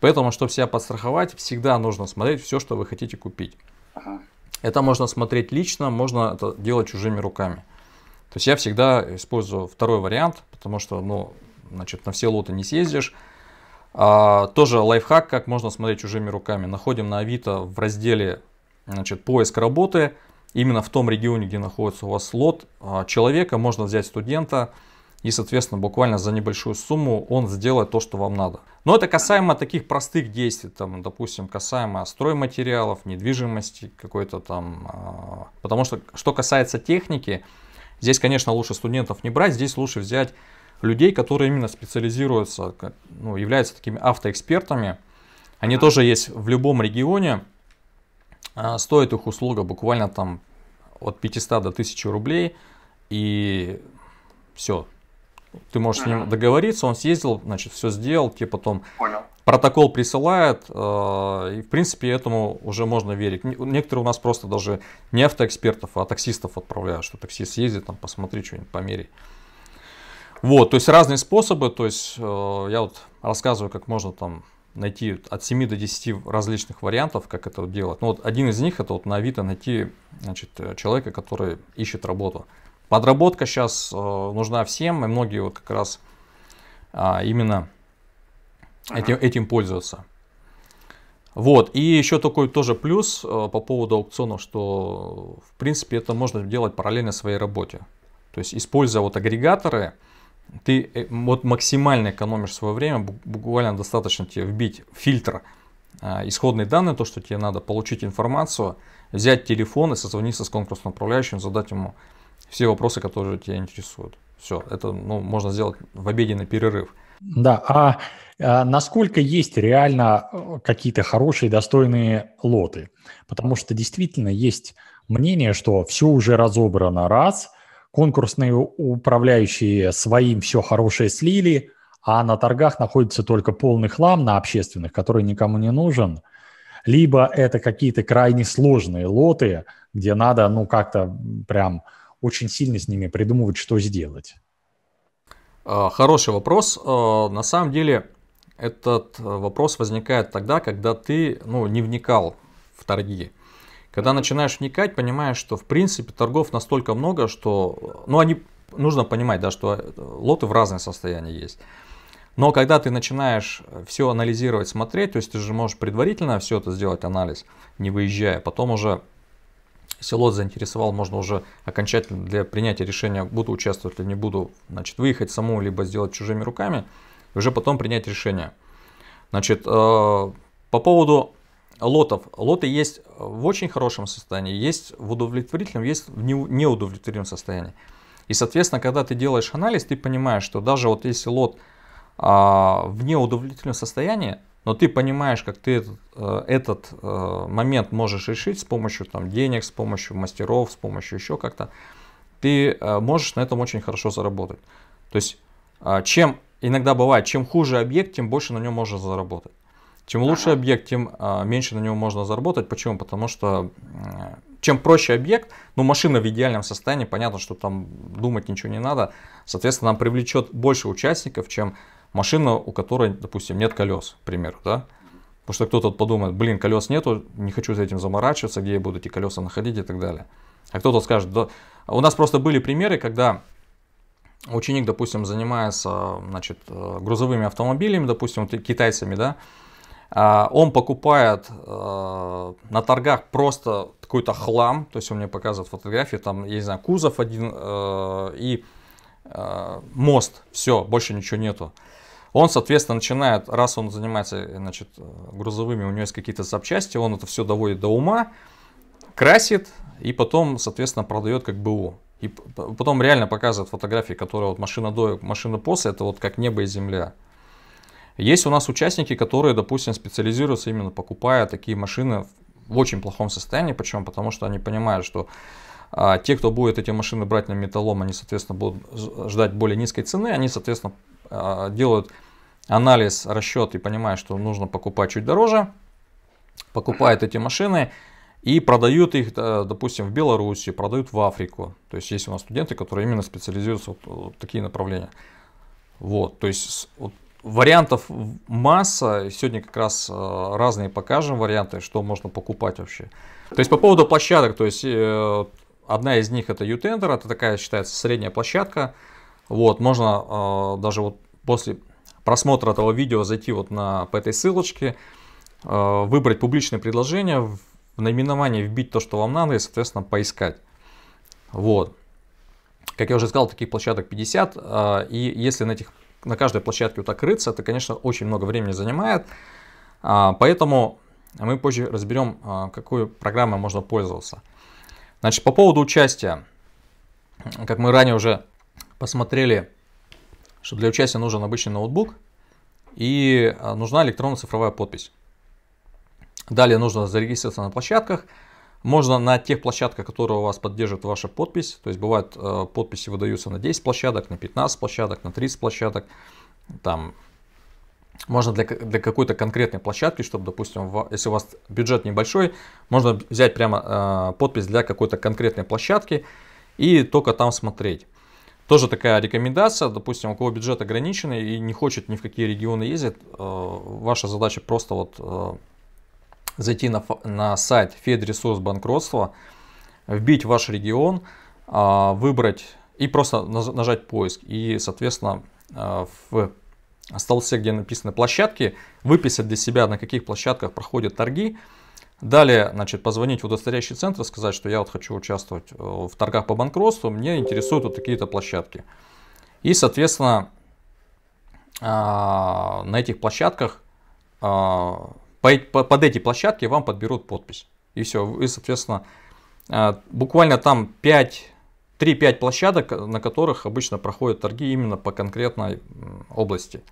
Поэтому, чтобы себя подстраховать, всегда нужно смотреть все, что вы хотите купить. Ага. Это можно смотреть лично, можно это делать чужими руками. То есть я всегда использую второй вариант, потому что, ну, значит, на все лоты не съездишь. А, тоже лайфхак, как можно смотреть чужими руками. Находим на Авито в разделе значит, поиск работы, именно в том регионе, где находится у вас лот а, человека, можно взять студента, и, соответственно, буквально за небольшую сумму он сделает то, что вам надо. Но это касаемо таких простых действий, там, допустим, касаемо стройматериалов, недвижимости какой-то там. А, потому что, что касается техники, здесь, конечно, лучше студентов не брать, здесь лучше взять людей, которые именно специализируются, ну, являются такими автоэкспертами. Они тоже есть в любом регионе. А, стоит их услуга буквально там от 500 до 1000 рублей. И все. Ты можешь с ним договориться, он съездил, значит, все сделал, тебе потом Понял. протокол присылает. Э, и, в принципе, этому уже можно верить. Некоторые у нас просто даже не автоэкспертов, а таксистов отправляют, что таксист съездит, там, посмотри что-нибудь, померяй. Вот, то есть разные способы, то есть э, я вот рассказываю, как можно там найти от 7 до 10 различных вариантов, как это делать. Ну вот один из них это вот на Авито найти значит, э, человека, который ищет работу. Подработка сейчас э, нужна всем, и многие вот как раз э, именно этим, этим пользуются. Вот, и еще такой тоже плюс э, по поводу аукционов, что в принципе это можно делать параллельно своей работе. То есть используя вот агрегаторы, ты э, вот максимально экономишь свое время, буквально достаточно тебе вбить фильтр а, исходные данные, то, что тебе надо, получить информацию, взять телефон и созвониться с конкурсным управляющим, задать ему все вопросы, которые тебя интересуют. Все, это ну, можно сделать в обеденный перерыв. Да, а, а насколько есть реально э, какие-то хорошие, достойные лоты? Потому что действительно есть мнение, что все уже разобрано раз, конкурсные управляющие своим все хорошее слили, а на торгах находится только полный хлам на общественных, который никому не нужен, либо это какие-то крайне сложные лоты, где надо, ну, как-то прям очень сильно с ними придумывать, что сделать. А, хороший вопрос. А, на самом деле этот э, вопрос возникает тогда, когда ты ну, не вникал в торги. Когда начинаешь вникать, понимаешь, что в принципе торгов настолько много, что... Ну, они... Нужно понимать, да, что э, лоты в разные состояния есть. Но когда ты начинаешь все анализировать, смотреть, то есть ты же можешь предварительно все это сделать, анализ, не выезжая, потом уже если лот заинтересовал, можно уже окончательно для принятия решения, буду участвовать или не буду, значит, выехать саму, либо сделать чужими руками, и уже потом принять решение. Значит, э, по поводу лотов. Лоты есть в очень хорошем состоянии, есть в удовлетворительном, есть в неудовлетворительном состоянии. И, соответственно, когда ты делаешь анализ, ты понимаешь, что даже вот если лот а, в неудовлетворительном состоянии, но ты понимаешь, как ты этот, э, этот а, момент можешь решить с помощью там, денег, с помощью мастеров, с помощью еще как-то, ты а, можешь на этом очень хорошо заработать. То есть, а, чем иногда бывает, чем хуже объект, тем больше на нем можно заработать. Чем лучше ага. объект, тем а, меньше на него можно заработать. Почему? Потому что чем проще объект, ну машина в идеальном состоянии, понятно, что там думать ничего не надо. Соответственно, нам привлечет больше участников, чем машина, у которой, допустим, нет колес, к примеру, да? Потому что кто-то подумает, блин, колес нету, не хочу за этим заморачиваться, где я буду эти колеса находить и так далее. А кто-то скажет, да... У нас просто были примеры, когда ученик, допустим, занимается, значит, э, грузовыми автомобилями, допустим, китайцами, да, а, он покупает э, на торгах просто какой-то хлам, то есть он мне показывает фотографии, там, я не знаю, кузов один э, и э, мост, все, больше ничего нету. Он, соответственно, начинает, раз он занимается значит, грузовыми, у него есть какие-то запчасти, он это все доводит до ума, красит и потом, соответственно, продает как БУ. И потом реально показывает фотографии, которые вот машина до, машина после, это вот как небо и земля. Есть у нас участники, которые, допустим, специализируются именно покупая такие машины в очень плохом состоянии. Почему? Потому что они понимают, что а, те, кто будет эти машины брать на металлом, они, соответственно, будут ждать более низкой цены. Они, соответственно, а, делают анализ, расчет и понимают, что нужно покупать чуть дороже. Покупают эти машины и продают их, э, допустим, в Беларуси, продают в Африку. То есть есть у нас студенты, которые именно специализируются в такие направления. Вот, то есть вот Вариантов масса. Сегодня как раз э, разные покажем варианты, что можно покупать вообще. То есть по поводу площадок, то есть э, одна из них это U-Tender, это такая считается средняя площадка. Вот, можно э, даже вот после просмотра этого видео зайти вот на, по этой ссылочке, выбрать публичное предложение, в наименование вбить то, что вам надо и, соответственно, поискать. Вот. Как я уже сказал, таких площадок 50, и если на этих на каждой площадке вот так рыться, это, конечно, очень много времени занимает. А, поэтому мы позже разберем, а, какой программой можно пользоваться. Значит, по поводу участия. Как мы ранее уже посмотрели, что для участия нужен обычный ноутбук и а, нужна электронно-цифровая подпись. Далее нужно зарегистрироваться на площадках – можно на тех площадках, которые у вас поддерживают ваша подпись. То есть бывают э, подписи выдаются на 10 площадок, на 15 площадок, на 30 площадок. Там можно для, для какой-то конкретной площадки, чтобы, допустим, в, если у вас бюджет небольшой, можно взять прямо э, подпись для какой-то конкретной площадки и только там смотреть. Тоже такая рекомендация, допустим, у кого бюджет ограниченный и не хочет ни в какие регионы ездить, э, ваша задача просто вот э, зайти на, на сайт Федресурс банкротства, вбить ваш регион, а, выбрать и просто нажать поиск. И, соответственно, а, в столбце, где написаны площадки, выписать для себя, на каких площадках проходят торги. Далее, значит, позвонить в удостоверяющий центр, сказать, что я вот хочу участвовать э, в торгах по банкротству, мне интересуют вот такие-то площадки. И, соответственно, а, на этих площадках под эти площадки вам подберут подпись. И все, и, соответственно, а, буквально там 5 3-5 площадок, э, на которых обычно проходят торги именно по конкретной области.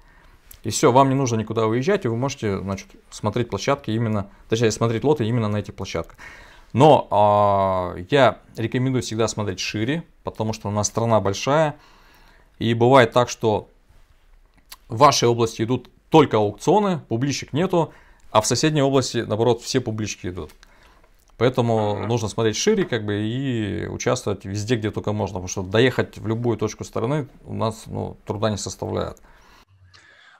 И все, вам не нужно никуда уезжать, и вы можете значит, смотреть площадки именно, точнее смотреть лоты именно на эти площадках. Но э, я рекомендую всегда смотреть шире, потому что у нас страна большая. И бывает так, что в вашей области идут только аукционы, публичек нету. А в соседней области, наоборот, все публички идут. Поэтому нужно смотреть шире, как бы, и участвовать везде, где только можно. Потому что доехать в любую точку страны у нас ну, труда не составляет.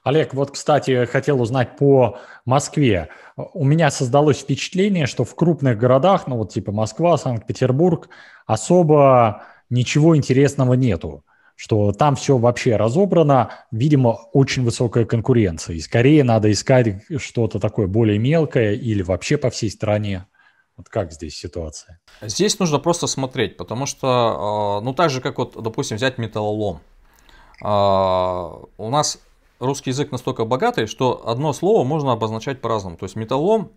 Олег, вот, кстати, хотел узнать по Москве. У меня создалось впечатление, что в крупных городах, ну вот типа Москва, Санкт-Петербург, особо ничего интересного нету что там все вообще разобрано, видимо, очень высокая конкуренция, и скорее надо искать что-то такое более мелкое или вообще по всей стране. Вот как здесь ситуация? Здесь нужно просто смотреть, потому что, а, ну так же, как вот, допустим, взять металлолом. А, у нас русский язык настолько богатый, что одно слово можно обозначать по-разному. То есть металлолом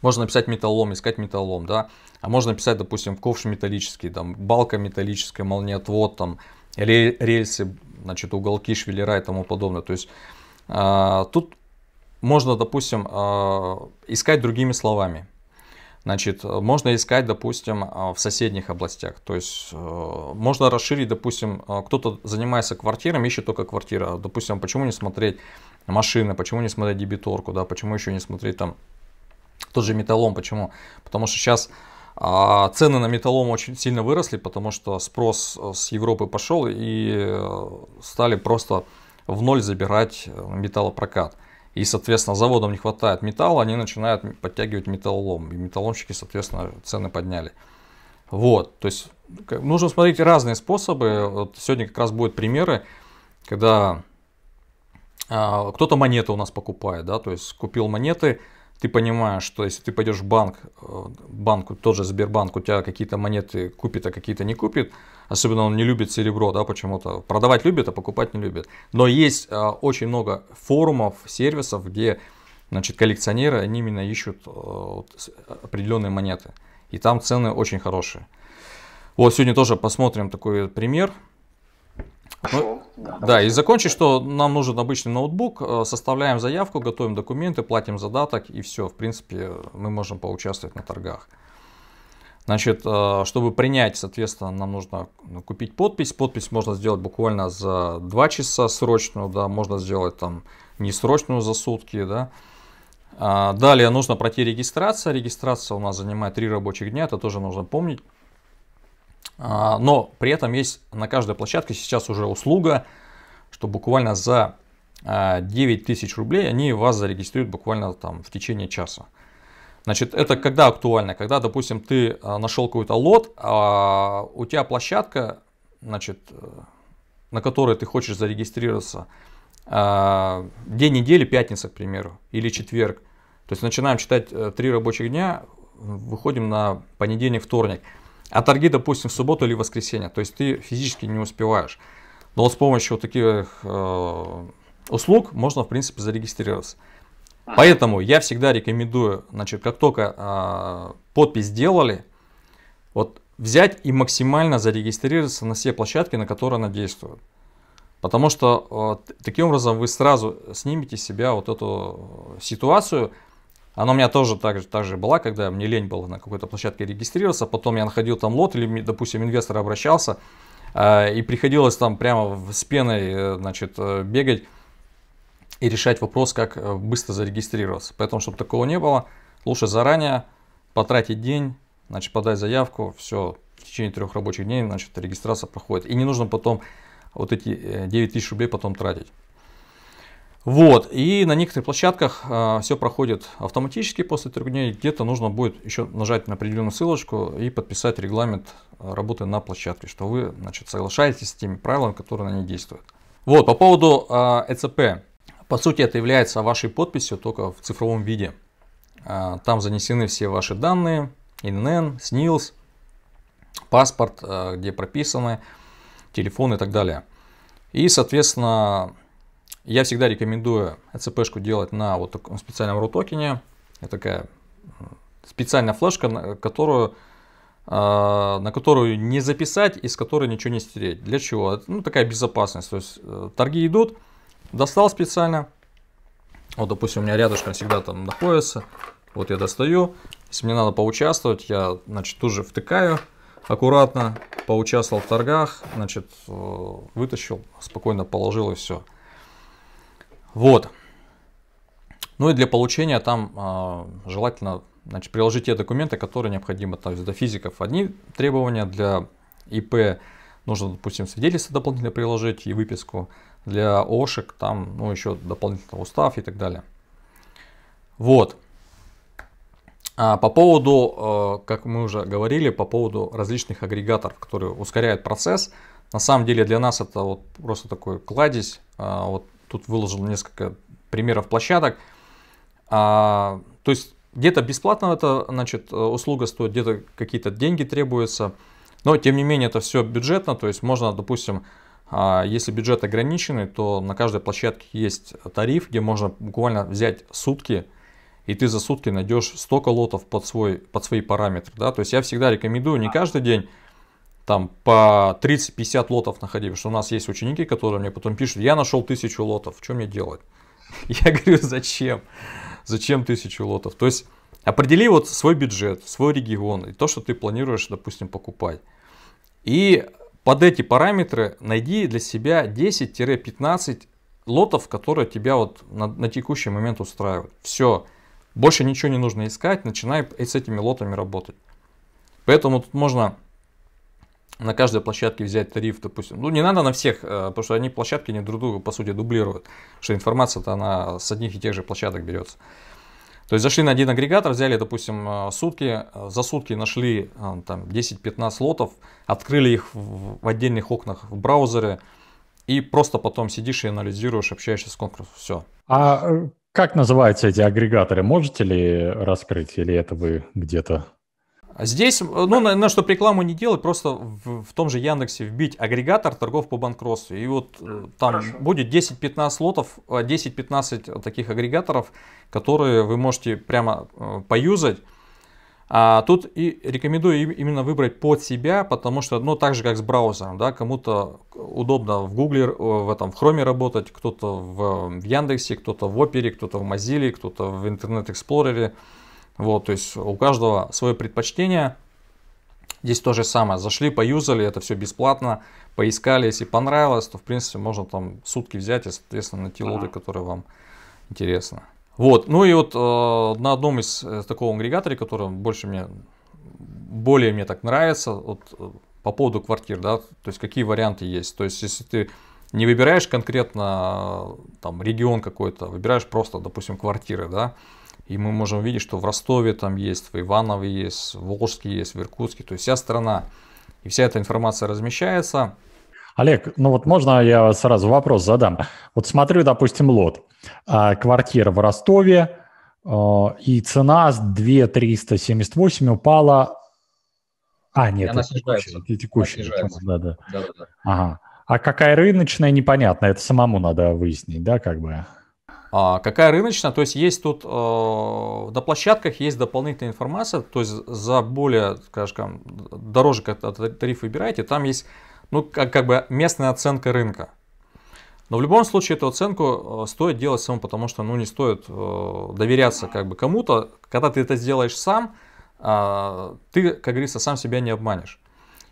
можно написать металлолом искать металлолом, да. А можно написать, допустим, ковш металлический, там, балка металлическая, молниеотвод, там, рельсы, значит, уголки швеллера и тому подобное. То есть а, тут можно, допустим, а, искать другими словами. Значит, можно искать, допустим, а, в соседних областях. То есть можно расширить, допустим, кто-то занимается квартирами, ищет только квартира. Допустим, почему не смотреть машины, почему не смотреть дебиторку, да, почему еще не смотреть там тот же металлом, почему? Потому что сейчас а цены на металлолом очень сильно выросли, потому что спрос э, с Европы пошел и э, стали просто в ноль забирать э, металлопрокат. И, соответственно, заводам не хватает металла, они начинают подтягивать металлолом. И металломщики, соответственно, цены подняли. Вот, то есть ну, нужно смотреть разные способы. Вот сегодня как раз будут примеры, когда а, кто-то монеты у нас покупает, да, то есть купил монеты, ты понимаешь, что если ты пойдешь в банк, э, банку, тот же Сбербанк, у тебя какие-то монеты купит, а какие-то не купит, особенно он не любит серебро, да, почему-то. Продавать любит, а покупать не любит. Но есть а, очень много форумов, сервисов, где, значит, коллекционеры, они именно ищут а, вот, определенные монеты. И там цены очень хорошие. Вот сегодня тоже посмотрим такой пример. Хорошо. Ну, да, да и закончить, что нам нужен обычный ноутбук, э, составляем заявку, готовим документы, платим задаток и все. В принципе, мы можем поучаствовать на торгах. Значит, э, чтобы принять, соответственно, нам нужно купить подпись. Подпись можно сделать буквально за 2 часа срочную, да, можно сделать там несрочную за сутки, да. А, далее нужно пройти регистрация. Регистрация у нас занимает 3 рабочих дня, это тоже нужно помнить. А, но при этом есть на каждой площадке сейчас уже услуга, что буквально за 9000 а, рублей они вас зарегистрируют буквально там в течение часа. Значит, это когда актуально? Когда, допустим, ты а, нашел какой-то лот, а у тебя площадка, значит, э, на которой ты хочешь зарегистрироваться, день недели, пятница, к примеру, или четверг. То есть начинаем читать э, три рабочих дня, выходим на понедельник, вторник – а торги, допустим, в субботу или воскресенье, то есть ты физически не успеваешь. Но вот с помощью вот таких э, услуг можно, в принципе, зарегистрироваться. А. Поэтому я всегда рекомендую, значит, как только э, подпись сделали, вот взять и максимально зарегистрироваться на все площадки, на которые она действует. Потому что э, таким образом вы сразу снимете с себя вот эту э, ситуацию, она у меня тоже так, так же была, когда мне лень было на какой-то площадке регистрироваться, потом я находил там лот или, допустим, инвестор обращался, э, и приходилось там прямо с пеной э, значит, э, бегать и решать вопрос, как быстро зарегистрироваться. Поэтому, чтобы такого не было, лучше заранее потратить день, значит, подать заявку, все, в течение трех рабочих дней, значит, регистрация проходит. И не нужно потом вот эти 9 тысяч рублей потом тратить. Вот, и на некоторых площадках э, все проходит автоматически после трех дней. Где-то нужно будет еще нажать на определенную ссылочку и подписать регламент э, работы на площадке, что вы значит, соглашаетесь с теми правилами, которые на ней действуют. Вот, по поводу э, ЭЦП. Э по сути, это является вашей подписью только в цифровом виде. Э, там занесены все ваши данные, ИНН, СНИЛС, паспорт, э, где прописаны, телефон и так далее. И, соответственно, я всегда рекомендую СП-шку делать на вот таком специальном рутокене. Это такая специальная флешка, на которую, а, на которую не записать и с которой ничего не стереть. Для чего? ну, такая безопасность. То есть э, торги идут, достал специально. Вот, допустим, у меня рядышком всегда там находится. Вот я достаю. Если мне надо поучаствовать, я, значит, тут же втыкаю аккуратно, поучаствовал в торгах, значит, э, вытащил, спокойно положил и все. Вот. Ну и для получения там э, желательно значит, приложить те документы, которые необходимы. То есть для физиков одни требования, для ИП нужно, допустим, свидетельство дополнительно приложить и выписку. Для ОШек там, ну, еще дополнительно устав и так далее. Вот. А по поводу, а, как мы уже говорили, по поводу различных агрегаторов, которые ускоряют процесс. На самом деле для нас это вот просто такой кладезь. А, вот тут выложил несколько примеров площадок. А, то есть где-то бесплатно эта значит, э, услуга стоит, где-то какие-то деньги требуются. Но тем не менее это все бюджетно, то есть можно, допустим, а, если бюджет ограниченный, то на каждой площадке есть тариф, где можно буквально взять сутки, и ты за сутки найдешь столько лотов под, свой, под свои параметры. Да? То есть я всегда рекомендую не каждый день там по 30-50 лотов находили, потому что у нас есть ученики, которые мне потом пишут, я нашел тысячу лотов, что мне делать? Я говорю, зачем? Зачем тысячу лотов? То есть определи вот свой бюджет, свой регион и то, что ты планируешь, допустим, покупать. И под эти параметры найди для себя 10-15 лотов, которые тебя вот на, на текущий момент устраивают. Все, больше ничего не нужно искать, начинай с этими лотами работать. Поэтому тут можно на каждой площадке взять тариф, допустим. Ну, не надо на всех, э, потому что они площадки не друг друга, по сути, дублируют. что информация-то она с одних и тех же площадок берется. То есть зашли на один агрегатор, взяли, допустим, э, сутки, за сутки нашли э, там 10-15 лотов, открыли их в отдельных окнах в браузере, и просто потом сидишь и анализируешь, общаешься с конкурсом, все. А как называются эти агрегаторы? Можете ли раскрыть, или это вы где-то а здесь, э, ну, на, на что рекламу не делать, просто в, в том же Яндексе вбить агрегатор торгов по банкротству. И вот mm, там хорошо. будет 10-15 лотов, 10-15 таких агрегаторов, которые вы можете прямо э, поюзать. А тут и рекомендую именно выбрать под себя, потому что, ну, так же, как с браузером, да, кому-то удобно в Гугле, в этом, в Chrome работать, кто-то в, в Яндексе, кто-то в Опере, кто-то в Mozilla, кто-то в Internet Explorer. Вот, то есть у каждого свое предпочтение. Здесь то же самое. Зашли, поюзали, это все бесплатно. Поискали, если понравилось, то в принципе можно там сутки взять и, соответственно, найти лоды, которые вам интересны. Вот, ну и вот э, на одном из э, такого агрегатора, который больше мне, более мне так нравится, вот э, по поводу квартир, да, то есть какие варианты есть. То есть если ты не выбираешь конкретно э, там регион какой-то, выбираешь просто, допустим, квартиры, да, и мы можем видеть, что в Ростове там есть, в Иванове есть, в Волжске есть, в Иркутске. То есть вся страна. И вся эта информация размещается. Олег, ну вот можно я сразу вопрос задам? Вот смотрю, допустим, лот. А, квартира в Ростове, а, и цена с 2378 упала... А, нет, она снижается. текущая она снижается. Да, да. Да, да, да. Ага. А какая рыночная, непонятно. Это самому надо выяснить, да, как бы? А какая рыночная, то есть есть тут э, на площадках есть дополнительная информация, то есть за более, скажем, дороже тариф выбираете, там есть ну, как, как бы местная оценка рынка. Но в любом случае эту оценку э, стоит делать самому, потому что ну, не стоит э, доверяться как бы кому-то. Когда ты это сделаешь сам, э, ты, как говорится, сам себя не обманешь.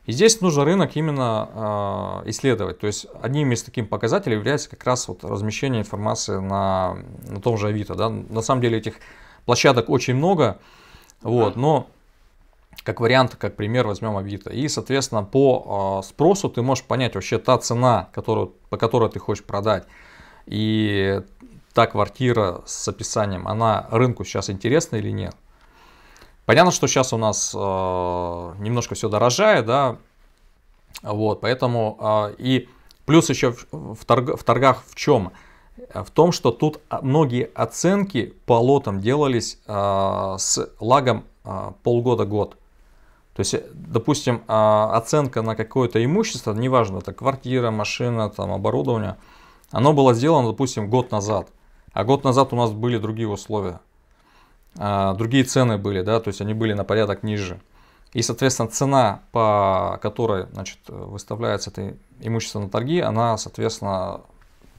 И здесь нужно рынок именно э, исследовать. То есть одним из таких показателей является как раз вот размещение информации на, на том же Авито. Да? На самом деле этих площадок очень много, вот, но как вариант, как пример возьмем Авито. И, соответственно, по э, спросу ты можешь понять вообще та цена, которую, по которой ты хочешь продать. И та квартира с описанием, она рынку сейчас интересна или нет. Понятно, что сейчас у нас э, немножко все дорожает, да, вот, поэтому э, и плюс еще в, в, торг, в торгах в чем? В том, что тут многие оценки по лотам делались э, с лагом э, полгода-год. То есть, допустим, э, оценка на какое-то имущество, неважно, это квартира, машина, там, оборудование, оно было сделано, допустим, год назад. А год назад у нас были другие условия. А, другие цены были, да, то есть они были на порядок ниже. И, соответственно, цена, по которой значит, выставляется это имущество на торги, она, соответственно,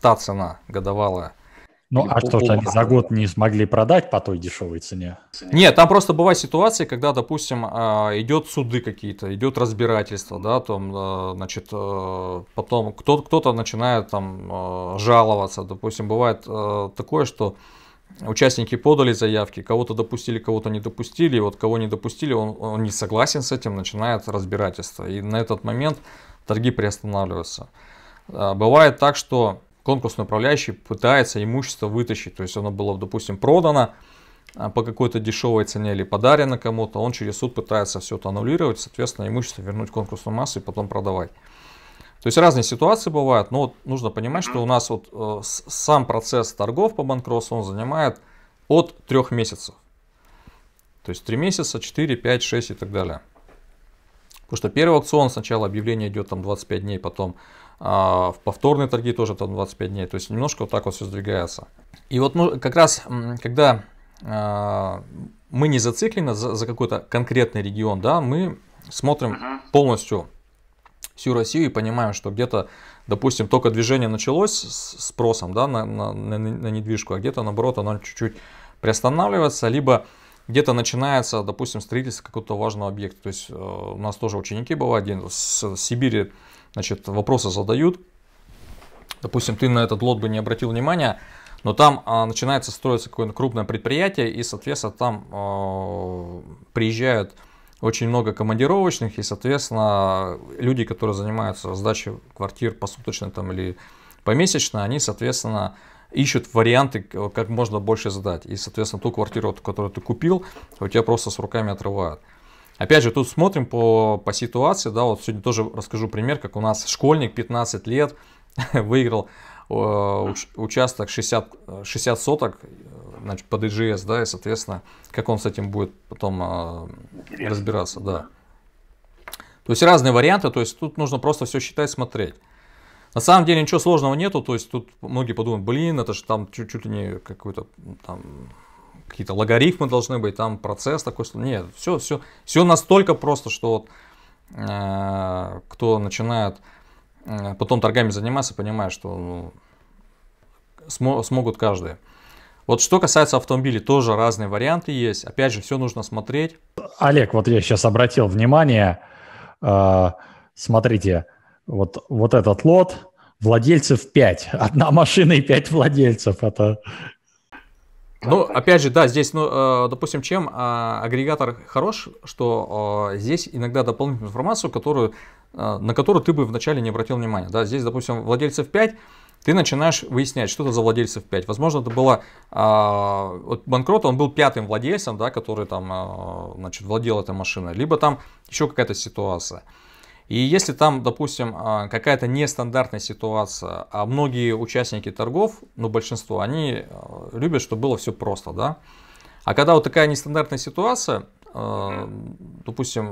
та цена годовалая. Ну, а что же они за год не смогли продать по той дешевой цене? Нет, там просто бывают ситуации, когда, допустим, а, идет суды какие-то, идет разбирательство, да, там, а, значит, потом кто-то начинает там жаловаться, допустим, бывает такое, что участники подали заявки, кого-то допустили, кого-то не допустили, и вот кого не допустили, он, он не согласен с этим, начинает разбирательство. И на этот момент торги приостанавливаются. А, бывает так, что конкурсный управляющий пытается имущество вытащить, то есть оно было, допустим, продано а, по какой-то дешевой цене или подарено кому-то, он через суд пытается все это аннулировать, соответственно, имущество вернуть в конкурсную массу и потом продавать. То есть разные ситуации бывают, но вот нужно понимать, что у нас вот э, сам процесс торгов по банкротству, он занимает от трех месяцев. То есть три месяца, 4, 5, 6 и так далее. Потому что первый аукцион, сначала объявление идет там 25 дней, потом а, в повторные торги тоже там 25 дней. То есть немножко вот так вот все сдвигается. И вот ну, как раз, когда а, мы не зациклены за, за какой-то конкретный регион, да, мы смотрим uh-huh. полностью всю Россию и понимаем, что где-то, допустим, только движение началось с спросом да, на, на, на, на недвижку, а где-то, наоборот, оно чуть-чуть приостанавливается, либо где-то начинается, допустим, строительство какого-то важного объекта. То есть э, у нас тоже ученики бывают, с, с Сибири значит, вопросы задают. Допустим, ты на этот лот бы не обратил внимания, но там э, начинается строиться какое-то крупное предприятие, и, соответственно, там э, приезжают очень много командировочных, и, соответственно, люди, которые занимаются сдачей квартир посуточно там, или помесячно, они, соответственно, ищут варианты, как можно больше сдать. И, соответственно, ту квартиру, которую ты купил, у тебя просто с руками отрывают. Опять же, тут смотрим по, по ситуации, да, вот сегодня тоже расскажу пример, как у нас школьник 15 лет выиграл э, участок 60, 60 соток значит, под EGS, да, и, соответственно, как он с этим будет потом э, разбираться, да. То есть разные варианты, то есть тут нужно просто все считать, смотреть. На самом деле ничего сложного нету, то есть тут многие подумают, блин, это же там чуть-чуть не какой-то там какие-то логарифмы должны быть, там процесс такой, что нет, все, все, все настолько просто, что вот, э, кто начинает э, потом торгами заниматься, понимает, что ну, смо, смогут каждый. Вот что касается автомобилей, тоже разные варианты есть. Опять же, все нужно смотреть. Олег, вот я сейчас обратил внимание, э, смотрите, вот, вот этот лот, владельцев 5. Одна машина и 5 владельцев. Это ну, опять же, да, здесь, ну, э, допустим, чем э, агрегатор хорош, что здесь иногда дополнительную информацию, которую, на которую ты бы вначале не обратил внимания. Да, здесь, допустим, владельцев 5, ты начинаешь выяснять, что это за владельцев 5. Возможно, это было а, вот банкрот, он был пятым владельцем, да, который там а, значит, владел этой машиной, либо там еще какая-то ситуация. И если там, допустим, а, какая-то нестандартная ситуация, а многие участники торгов, ну большинство, они любят, чтобы было все просто, да. А когда вот такая нестандартная ситуация, допустим,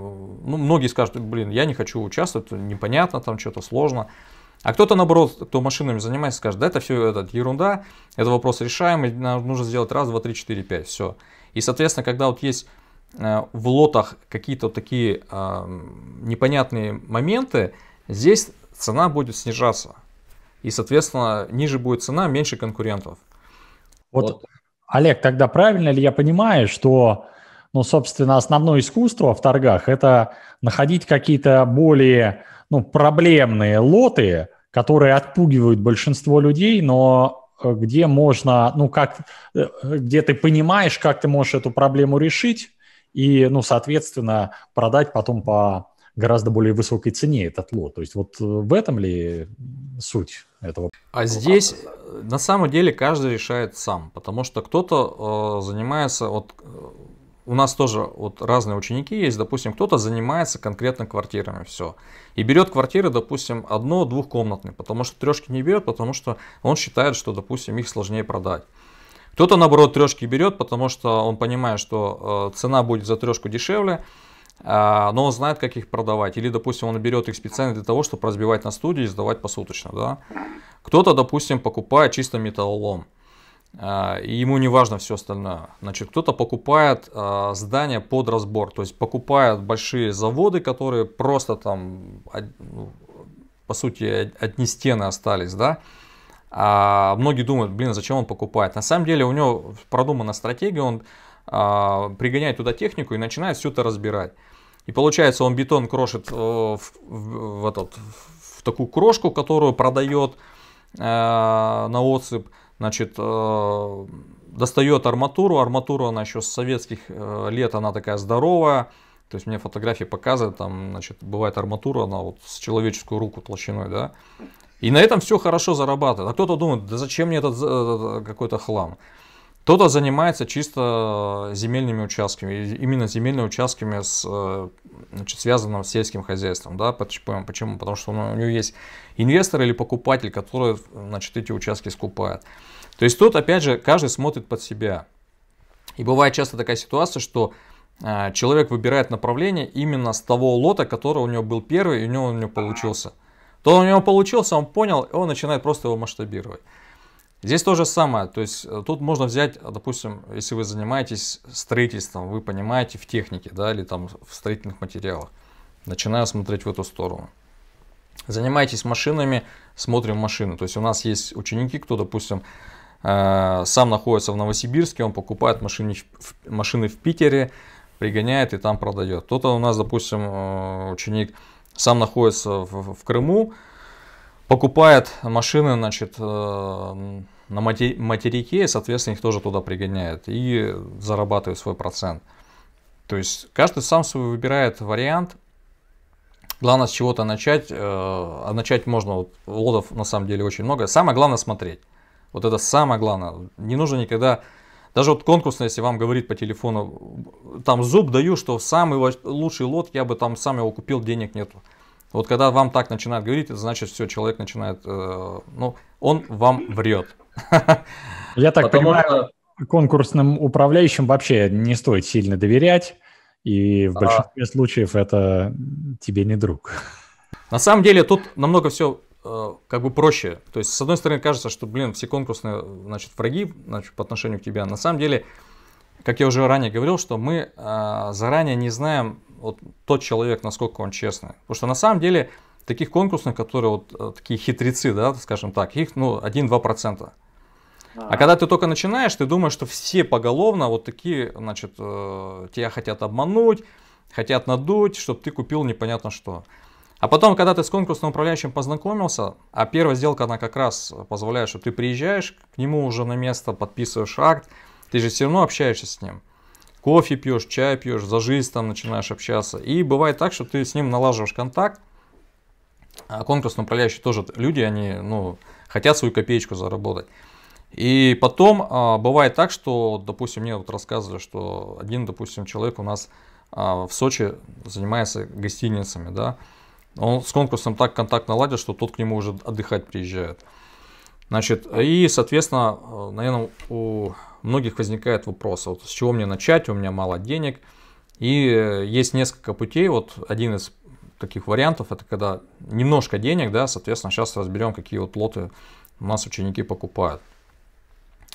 ну, многие скажут, блин, я не хочу участвовать, непонятно, там что-то сложно. А кто-то, наоборот, кто машинами занимается, скажет, да, это все это ерунда, это вопрос решаемый, нам нужно сделать раз, два, три, четыре, пять, все. И, соответственно, когда вот есть э, в лотах какие-то вот такие э, непонятные моменты, здесь цена будет снижаться. И, соответственно, ниже будет цена, меньше конкурентов. Вот, вот. Олег, тогда правильно ли я понимаю, что, ну, собственно, основное искусство в торгах – это находить какие-то более ну, проблемные лоты, которые отпугивают большинство людей, но э, где можно, ну как, э, где ты понимаешь, как ты можешь эту проблему решить и, ну, соответственно, продать потом по гораздо более высокой цене этот лот. То есть вот э, в этом ли суть этого? А здесь на самом деле каждый решает сам, потому что кто-то э, занимается, вот у нас тоже вот разные ученики есть, допустим, кто-то занимается конкретно квартирами, все. И берет квартиры, допустим, одно-двухкомнатные, потому что трешки не берет, потому что он считает, что, допустим, их сложнее продать. Кто-то, наоборот, трешки берет, потому что он понимает, что э, цена будет за трешку дешевле, э, но он знает, как их продавать. Или, допустим, он берет их специально для того, чтобы разбивать на студии и сдавать посуточно. Да? Кто-то, допустим, покупает чисто металлолом. А, и ему не важно все остальное. Значит, кто-то покупает э, а, здания под разбор, то есть покупает большие заводы, которые просто там, ну, по сути, одни стены остались, да. А многие думают, блин, а зачем он покупает? На самом деле у него продумана стратегия, он э, пригоняет туда технику и начинает все это разбирать. И получается, он бетон крошит э, в, в, в, этот, в такую крошку, которую продает э, на отсыпь Значит, э, достает арматуру. Арматура, она еще с советских э, лет, она такая здоровая. То есть мне фотографии показывают, там, значит, бывает арматура, она вот с человеческую руку толщиной, да. И на этом все хорошо зарабатывает. А кто-то думает, да зачем мне этот э, какой-то хлам? Кто-то занимается чисто земельными участками, именно земельными участками, с, значит, связанным с сельским хозяйством. Да? Почему? Потому что ну, у него есть инвестор или покупатель, который значит, эти участки скупает. То есть тут, опять же, каждый смотрит под себя. И бывает часто такая ситуация, что э, человек выбирает направление именно с того лота, который у него был первый, и у него у него получился. То он у него получился, он понял, и он начинает просто его масштабировать. Здесь то же самое, то есть э, тут можно взять, допустим, если вы занимаетесь строительством, вы понимаете в технике, да, или там в строительных материалах, начинаю смотреть в эту сторону. Занимаетесь машинами, смотрим машины, то есть у нас есть ученики, кто, допустим, Э, сам находится в Новосибирске, он покупает машины, машины в Питере, пригоняет и там продает. Кто-то у нас, допустим, э, ученик сам находится в, в Крыму, покупает машины, значит, э, на материке, и, соответственно, их тоже туда пригоняет и зарабатывает свой процент. То есть каждый сам свой выбирает вариант. Главное с чего-то начать. а Начать можно, вот, лотов на самом деле очень много. Самое главное смотреть. Вот это самое главное. Не нужно никогда... Даже вот конкурсно, если вам говорит по телефону, там зуб даю, что самый лучший лот, я бы там сам его купил, денег нету. Вот когда вам так начинает говорить, это значит, все, человек начинает, э, ну, он вам врет. Я так Потому понимаю, что... конкурсным управляющим вообще не стоит сильно доверять, и в а. большинстве а... случаев это тебе не друг. На самом деле тут намного все Э, как бы проще. То есть, с одной стороны, кажется, что, блин, все конкурсные, значит, враги значит, по отношению к тебе. А на самом деле, как я уже ранее говорил, что мы э, заранее не знаем, вот тот человек, насколько он честный. Потому что на самом деле таких конкурсных, которые вот э, такие хитрецы, да, скажем так, их ну 1-2%. А, а когда ты только начинаешь, ты думаешь, что все поголовно вот такие, значит, э, тебя хотят обмануть, хотят надуть, чтобы ты купил непонятно что. А потом, когда ты с конкурсным управляющим познакомился, а первая сделка, она как раз позволяет, что ты приезжаешь к нему уже на место, подписываешь акт, ты же все равно общаешься с ним. Кофе пьешь, чай пьешь, за жизнь там начинаешь общаться. И бывает так, что ты с ним налаживаешь контакт, а конкурсный управляющий тоже люди, они ну, хотят свою копеечку заработать. И потом а, бывает так, что, допустим, мне вот рассказывали, что один, допустим, человек у нас а, в Сочи занимается гостиницами, да, он с конкурсом так контакт наладил, что тот к нему уже отдыхать приезжает. Значит, и, соответственно, э, наверное, у многих возникает вопрос, вот с чего мне начать, у меня мало денег. И э, есть несколько путей, вот один из таких вариантов, это когда немножко денег, да, соответственно, сейчас разберем, какие вот лоты у нас ученики покупают.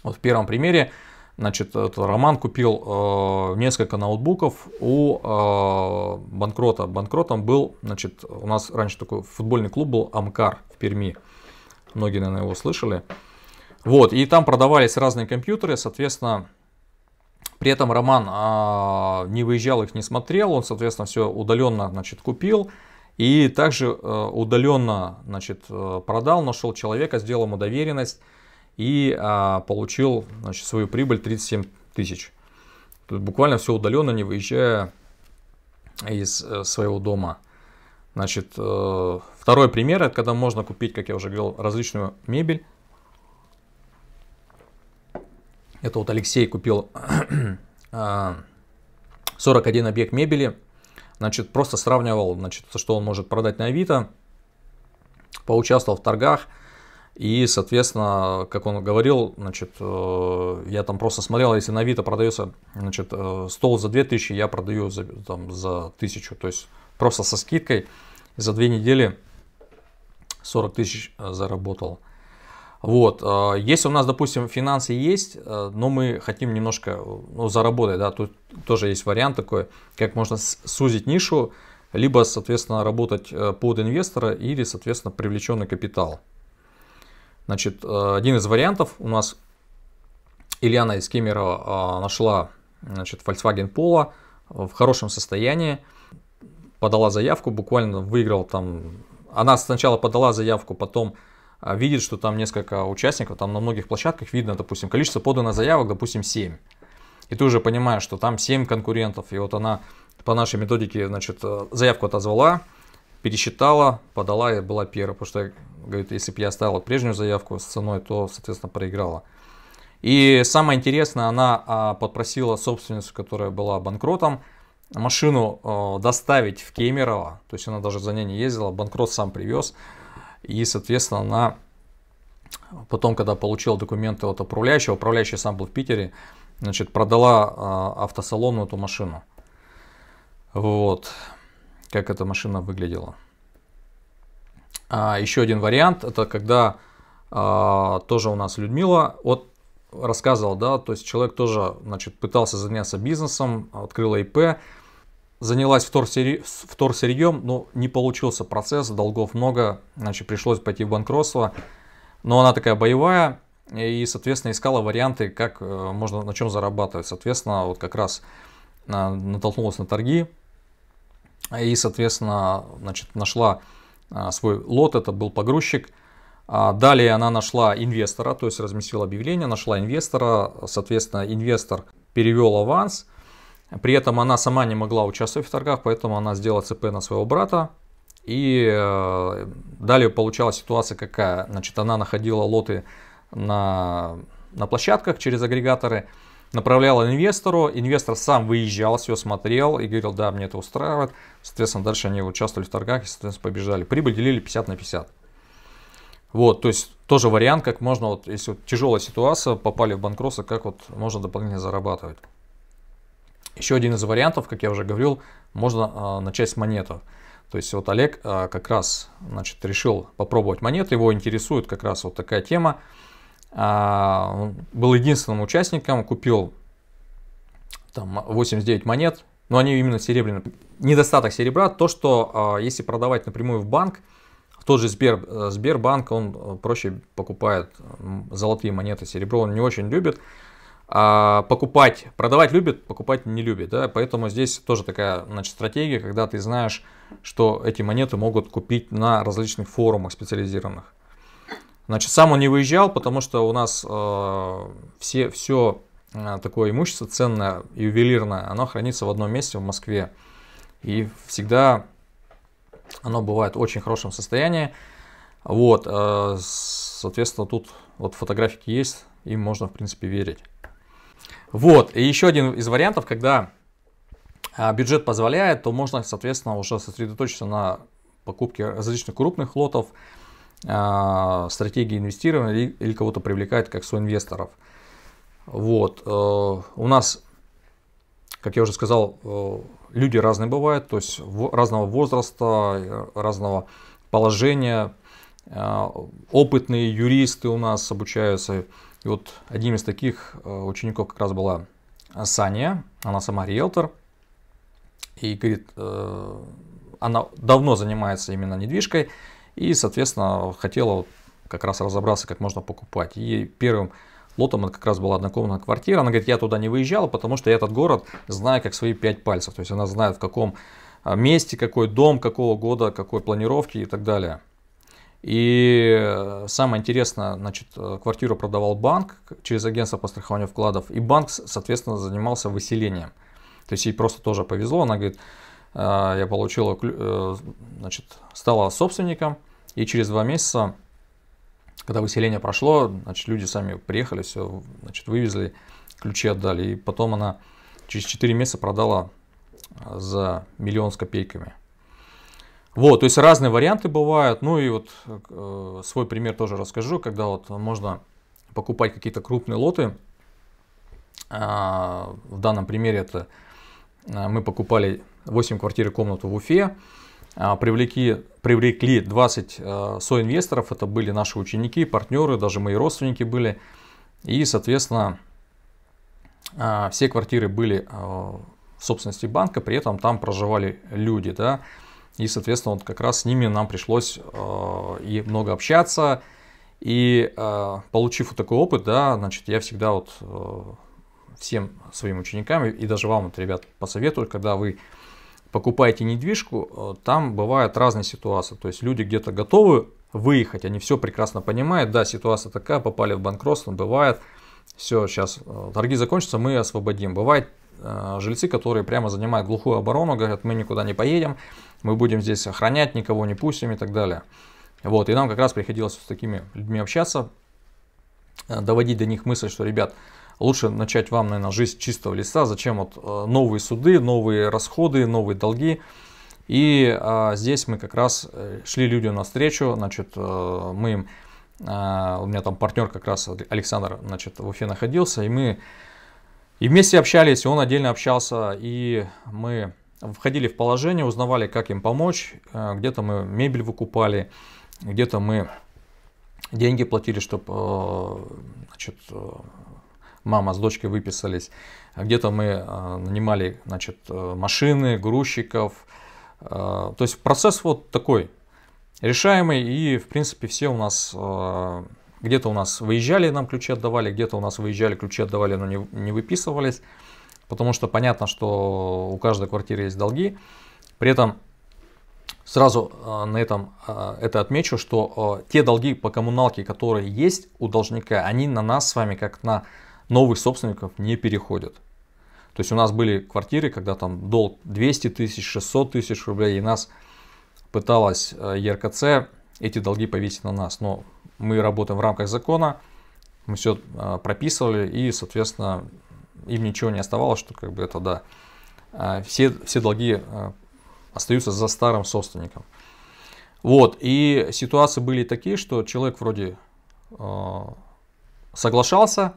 Вот в первом примере Значит, этот Роман купил э, несколько ноутбуков у э, банкрота. Банкротом был, значит, у нас раньше такой футбольный клуб был Амкар в Перми. Многие, наверное, его слышали. Вот, и там продавались разные компьютеры, соответственно, при этом Роман а, не выезжал, их не смотрел, он, соответственно, все удаленно, значит, купил. И также а, э, удаленно, значит, э, продал, нашел человека, сделал ему доверенность и а, получил значит, свою прибыль 37 тысяч. Тут буквально все удаленно, не выезжая из э, своего дома. Значит, э, второй пример, это когда можно купить, как я уже говорил, различную мебель. Это вот Алексей купил 41 а, объект мебели. Значит, просто сравнивал, значит, что он может продать на Авито. Поучаствовал в торгах, и, соответственно, как он говорил, значит, э, я там просто смотрел, если на Авито продается значит, э, стол за 2000, я продаю за, там, за 1000. То есть просто со скидкой за две недели 40 тысяч э, заработал. Вот, если у нас, допустим, финансы есть, но мы хотим немножко ну, заработать, да, тут тоже есть вариант такой, как можно сузить нишу, либо, соответственно, работать под инвестора или, соответственно, привлеченный капитал. Значит, э, один из вариантов у нас Ильяна из Кемерово э, нашла значит, Volkswagen Polo в хорошем состоянии, подала заявку, буквально выиграл там... Она сначала подала заявку, потом э, видит, что там несколько участников, там на многих площадках видно, допустим, количество поданных заявок, допустим, 7. И ты уже понимаешь, что там 7 конкурентов, и вот она по нашей методике, значит, заявку отозвала, пересчитала, подала и была первая, потому что, говорит, если бы я оставила прежнюю заявку с ценой, то, соответственно, проиграла. И самое интересное, она а, подпросила собственницу, которая была банкротом, машину а, доставить в Кемерово, то есть она даже за ней не ездила, банкрот сам привез, и, соответственно, она потом, когда получила документы от управляющего, управляющий сам был в Питере, значит, продала а, автосалону эту машину. Вот как эта машина выглядела. А, еще один вариант, это когда а, тоже у нас Людмила от, рассказывала, да, то есть человек тоже, значит, пытался заняться бизнесом, открыла ИП, занялась вторсырьем, втор но не получился процесс, долгов много, значит, пришлось пойти в банкротство. Но она такая боевая и, соответственно, искала варианты, как э, можно на чем зарабатывать. Соответственно, вот как раз а, натолкнулась на торги, и, соответственно, значит, нашла а, свой лот, это был погрузчик. А, далее она нашла инвестора, то есть разместила объявление, нашла инвестора, соответственно, инвестор перевел аванс. При этом она сама не могла участвовать в торгах, поэтому она сделала ЦП на своего брата. И э, далее получалась ситуация какая. Значит, она находила лоты на, на площадках через агрегаторы – направлял инвестору, инвестор сам выезжал, все смотрел и говорил, да, мне это устраивает. Соответственно, дальше они участвовали в торгах и, соответственно, побежали. Прибыль делили 50 на 50. Вот, то есть тоже вариант, как можно, вот, если вот тяжелая ситуация, попали в банкротство, как вот можно дополнительно зарабатывать. Еще один из вариантов, как я уже говорил, можно э, начать с монетов. То есть вот Олег э, как раз значит, решил попробовать монеты, его интересует как раз вот такая тема. А, был единственным участником, купил там 89 монет, но они именно серебряные. Недостаток серебра то, что а, если продавать напрямую в банк, в тот же Сбер, э, Сбербанк, он э, проще покупает золотые монеты, серебро он не очень любит. А покупать, продавать любит, покупать не любит, да, поэтому здесь тоже такая, значит, стратегия, когда ты знаешь, что эти монеты могут купить на различных форумах специализированных. Значит, сам он не выезжал, потому что у нас э, все, все э, такое имущество ценное, ювелирное, оно хранится в одном месте в Москве. И всегда оно бывает в очень хорошем состоянии. Вот, э, соответственно, тут вот фотографики есть, им можно, в принципе, верить. Вот, и еще один из вариантов, когда э, бюджет позволяет, то можно, соответственно, уже сосредоточиться на покупке различных крупных лотов, Э, стратегии инвестирования или, или кого-то привлекает как соинвесторов. Вот. Э, у нас, как я уже сказал, э, люди разные бывают, то есть разного возраста, разного положения. Опытные юристы у нас обучаются. И вот одним из таких учеников как раз была Саня, она сама риэлтор. И говорит, она давно занимается именно недвижкой. И, соответственно, хотела как раз разобраться, как можно покупать. И первым лотом это как раз была однокомнатная квартира. Она говорит, я туда не выезжала, потому что я этот город знаю как свои пять пальцев. То есть она знает, в каком а, месте, какой дом, какого года, какой планировки и так далее. И э, самое интересное, значит, э, квартиру продавал банк через агентство по страхованию вкладов, и банк, соответственно, занимался выселением. То есть ей просто тоже повезло, она говорит, «А, я получила, э, значит, стала собственником, и через два месяца, когда выселение прошло, значит, люди сами приехали, все, значит, вывезли, ключи отдали. И потом она через 4 месяца продала а, за миллион с копейками. Вот, то есть разные варианты бывают. Ну и вот э, свой пример тоже расскажу, когда вот можно покупать какие-то крупные лоты. Э, в данном примере это э, мы покупали 8 квартир и комнату в Уфе. А, привлекли, привлекли 20 а, соинвесторов. Это были наши ученики, партнеры, даже мои родственники были. И, соответственно, а, все квартиры были в собственности банка, при этом там проживали люди. Да? И, соответственно, вот как раз с ними нам пришлось и много общаться. И получив вот такой опыт, да, значит, я всегда вот всем своим ученикам и даже вам, вот, ребят, посоветую, когда вы покупаете недвижку, э, там бывают разные ситуации. То есть люди где-то готовы выехать, они все прекрасно понимают, да, ситуация такая, попали в банкротство, бывает, все, сейчас э, торги закончатся, мы освободим. Бывает э, жильцы, которые прямо занимают глухую оборону, говорят, мы никуда не поедем, мы будем здесь охранять, никого не пустим и так далее. Вот, и нам как раз приходилось с такими людьми общаться, доводить до них мысль, что, ребят, лучше начать вам, наверное, жизнь чистого листа. Зачем вот э, новые суды, новые расходы, новые долги. И а, здесь мы как раз э, шли людям встречу. значит, э, мы им, а, у меня там партнер как раз Александр, значит, в Уфе находился, и мы и вместе общались, и он отдельно общался, и мы входили в положение, узнавали, как им помочь, где-то мы мебель выкупали, где-то мы деньги платили, чтобы значит, мама с дочкой выписались. А где-то мы э, нанимали значит, э, машины, грузчиков. Э, то есть процесс вот такой решаемый. И, в принципе, все у нас... Где-то у нас выезжали, нам ключи отдавали, где-то у нас выезжали, ключи отдавали, но не, выписывались. Потому что понятно, что у каждой квартиры есть долги. При этом Сразу на этом это отмечу, что те долги по коммуналке, которые есть у должника, они на нас с вами как на новых собственников не переходят. То есть у нас были квартиры, когда там долг 200 тысяч, 600 тысяч рублей, и нас пыталась э, ЕРКЦ эти долги повесить на нас. Но мы работаем в рамках закона, мы все э, прописывали, и, соответственно, им ничего не оставалось, что как бы это да. Э, все, все долги остаются за старым собственником. Вот, и ситуации были такие, что человек вроде соглашался,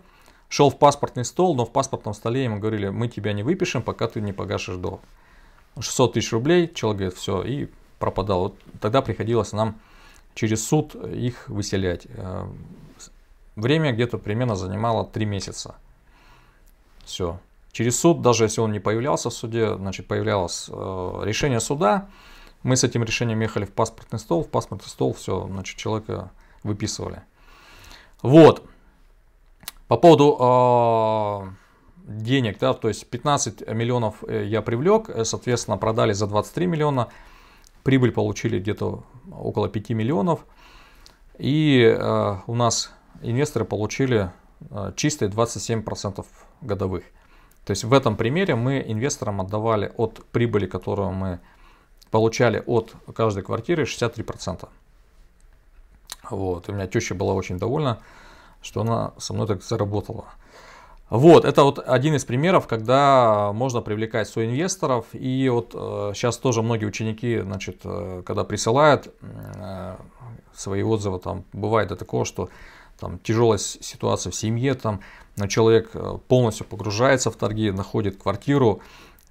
шел в паспортный стол, но в паспортном столе ему говорили, мы тебя не выпишем, пока ты не погашешь долг. 600 тысяч рублей, человек говорит, все, и пропадал. Вот тогда приходилось нам через суд их выселять. Э, время где-то примерно занимало 3 месяца. Все. Через суд, даже если он не появлялся в суде, значит, появлялось э, решение суда. Мы с этим решением ехали в паспортный стол, в паспортный стол все, значит, человека выписывали. Вот. По поводу а, денег, да, то есть 15 миллионов э, я привлек, э, соответственно, продали за 23 миллиона, прибыль получили где-то около 5 миллионов, и э, у нас инвесторы получили чистые 27% годовых. То есть в этом примере мы инвесторам отдавали от прибыли, которую мы получали от каждой квартиры 63%. Вот, у меня теща была очень довольна что она со мной так заработала. Вот, это вот один из примеров, когда можно привлекать соинвесторов. И вот э, сейчас тоже многие ученики, значит, э, когда присылают э, свои отзывы, там бывает до такого, что там тяжелая ситуация в семье, там но человек э, полностью погружается в торги, находит квартиру,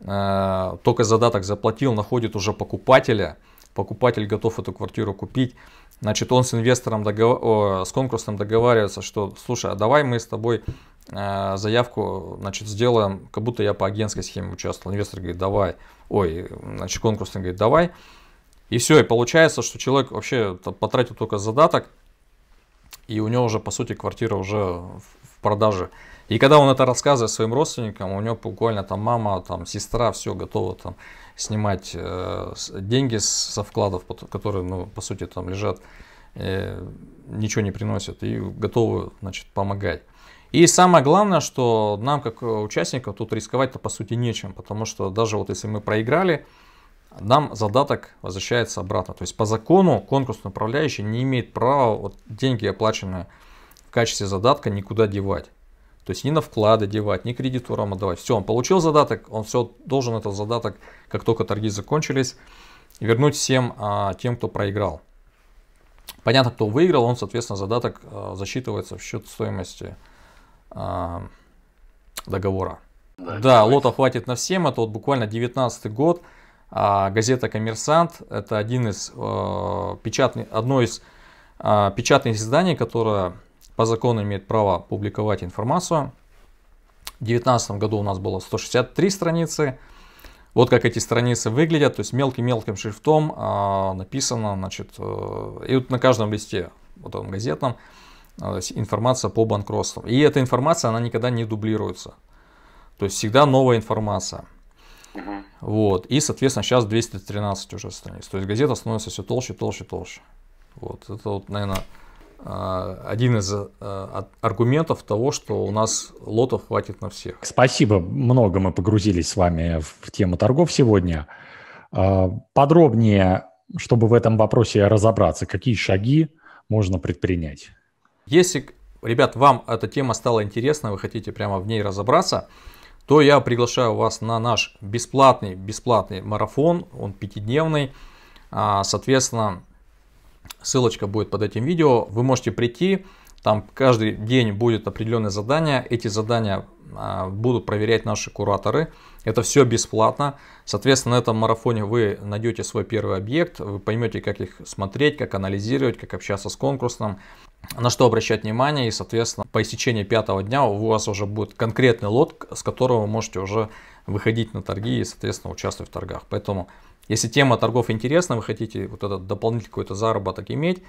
э, только задаток заплатил, находит уже покупателя, покупатель готов эту квартиру купить, Значит, он с инвестором, договор... с конкурсным договаривается, что, слушай, а давай мы с тобой э, заявку, значит, сделаем, как будто я по агентской схеме участвовал. Инвестор говорит, давай. Ой, значит, конкурсный говорит, давай. И все, и получается, что человек вообще потратил только задаток, и у него уже, по сути, квартира уже в продаже. И когда он это рассказывает своим родственникам, у него буквально там мама, там сестра, все готово там снимать э, деньги со вкладов, которые, ну, по сути, там лежат, э, ничего не приносят, и готовы, значит, помогать. И самое главное, что нам, как э, участникам, тут рисковать-то, по сути, нечем, потому что даже вот если мы проиграли, нам задаток возвращается обратно. То есть по закону конкурсный управляющий не имеет права вот деньги, оплаченные в качестве задатка, никуда девать. То есть не на вклады девать, не кредиторам отдавать. Все, он получил задаток, он все должен этот задаток, как только торги закончились, вернуть всем а, тем, кто проиграл. Понятно, кто выиграл, он, соответственно, задаток а, засчитывается в счет стоимости а, договора. Да, да лота хватит на всем. Это вот буквально 19 год. А, газета «Коммерсант» – это один из, а, печатный, одно из а, печатных изданий, которое по закону имеет право публиковать информацию. В 2019 году у нас было 163 страницы. Вот как эти страницы выглядят, то есть мелким-мелким шрифтом э, написано, значит, э, и вот на каждом листе, вот этом газетном, э, информация по банкротству. И эта информация, она никогда не дублируется. То есть всегда новая информация. Угу. Вот. И, соответственно, сейчас 213 уже страниц. То есть газета становится все толще, толще, толще. Вот. Это вот, наверное, а, один из а, аргументов того, что у нас лотов хватит на всех. Спасибо, много мы погрузились с вами в тему торгов сегодня. А, подробнее, чтобы в этом вопросе разобраться, какие шаги можно предпринять? Если, ребят, вам эта тема стала интересна, вы хотите прямо в ней разобраться, то я приглашаю вас на наш бесплатный, бесплатный марафон, он пятидневный. Соответственно, Ссылочка будет под этим видео. Вы можете прийти, там каждый день будет определенное задание. Эти задания а, будут проверять наши кураторы. Это все бесплатно. Соответственно, на этом марафоне вы найдете свой первый объект, вы поймете, как их смотреть, как анализировать, как общаться с конкурсным, на что обращать внимание. И, соответственно, по истечении пятого дня у вас уже будет конкретный лот, с которого вы можете уже выходить на торги и, соответственно, участвовать в торгах. Поэтому если тема торгов интересна, вы хотите вот этот дополнительный какой-то заработок иметь,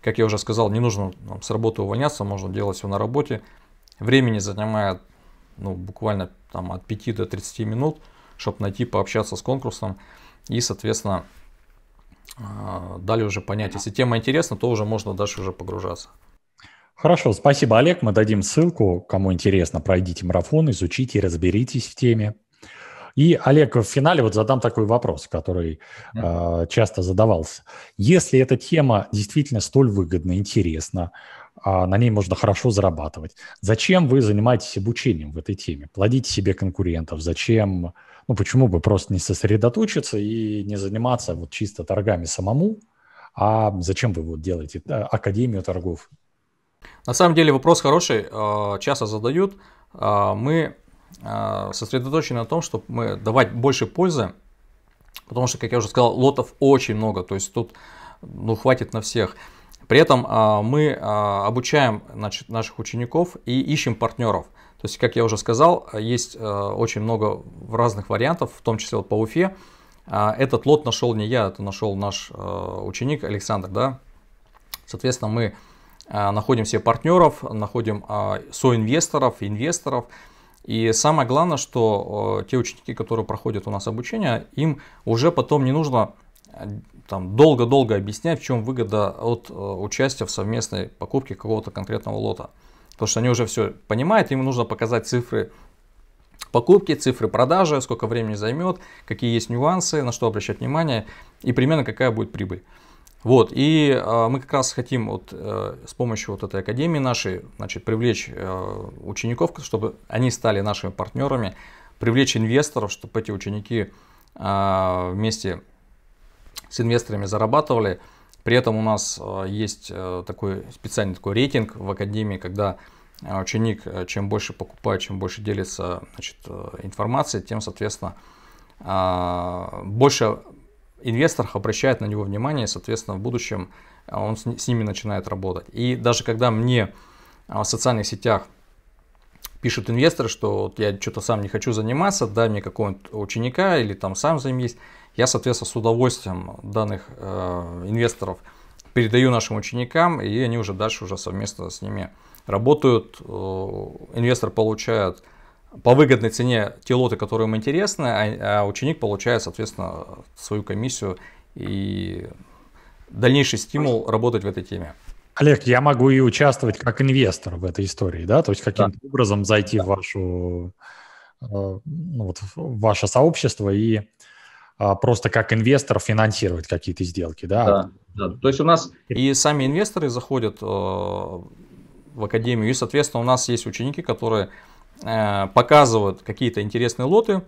как я уже сказал, не нужно там, с работы увольняться, можно делать все на работе. Времени занимает ну, буквально там, от 5 до 30 минут, чтобы найти, пообщаться с конкурсом. И, соответственно, а, далее уже понять, если тема интересна, то уже можно дальше уже погружаться. Хорошо, спасибо, Олег. Мы дадим ссылку. Кому интересно, пройдите марафон, изучите, и разберитесь в теме. И, Олег, в финале вот задам такой вопрос, который э, часто задавался. Если эта тема действительно столь выгодна, интересна, э, на ней можно хорошо зарабатывать, зачем вы занимаетесь обучением в этой теме? Плодите себе конкурентов, зачем, ну почему бы просто не сосредоточиться и не заниматься вот чисто торгами самому, а зачем вы вот делаете э, Академию торгов? На самом деле вопрос хороший, а, часто задают. Мы а, сосредоточены на том, чтобы мы давать больше пользы, потому что, как я уже сказал, лотов очень много, то есть тут ну, хватит на всех. При этом а, мы а, обучаем значит, наших учеников и ищем партнеров. То есть, как я уже сказал, есть очень много разных вариантов, в том числе по Уфе. Этот лот нашел не я, это нашел наш ученик Александр, да. Соответственно, мы находим себе партнеров, находим соинвесторов, инвесторов, инвесторов и самое главное, что те ученики, которые проходят у нас обучение, им уже потом не нужно э, там долго-долго объяснять, в чем выгода от э, участия в совместной покупке какого-то конкретного лота. Потому что они уже все понимают, им нужно показать цифры покупки, цифры продажи, сколько времени займет, какие есть нюансы, на что обращать внимание и примерно какая будет прибыль. Вот, и э, мы как раз хотим вот, э, с помощью вот этой академии нашей значит, привлечь э, учеников, чтобы они стали нашими партнерами, привлечь инвесторов, чтобы эти ученики э, вместе с инвесторами зарабатывали. При этом у нас э, есть э, такой специальный такой рейтинг в академии, когда ученик э, чем больше покупает, чем больше делится значит, э, информацией, тем, соответственно, больше инвестор обращает на него внимание, и, соответственно, в будущем а, он с, ними начинает работать. И даже когда мне а, в социальных сетях пишут инвесторы, что вот я что-то сам не хочу заниматься, дай мне какого-нибудь ученика или там сам займись, я, соответственно, с удовольствием данных э, инвесторов передаю нашим ученикам, и они уже дальше уже совместно с ними работают. Э, инвестор получает по выгодной цене те лоты, которые им интересны, а, а ученик получает, соответственно, свою комиссию и дальнейший стимул работать в этой теме. Олег, я могу и участвовать как инвестор в этой истории, да? То есть каким-то да. образом зайти да. в, вашу, э, ну, вот, в ваше сообщество и а, просто как инвестор финансировать какие-то сделки, да? Да, да. То есть у нас и сами инвесторы заходят э, в академию, и, соответственно, у нас есть ученики, которые Э, показывают какие-то интересные лоты,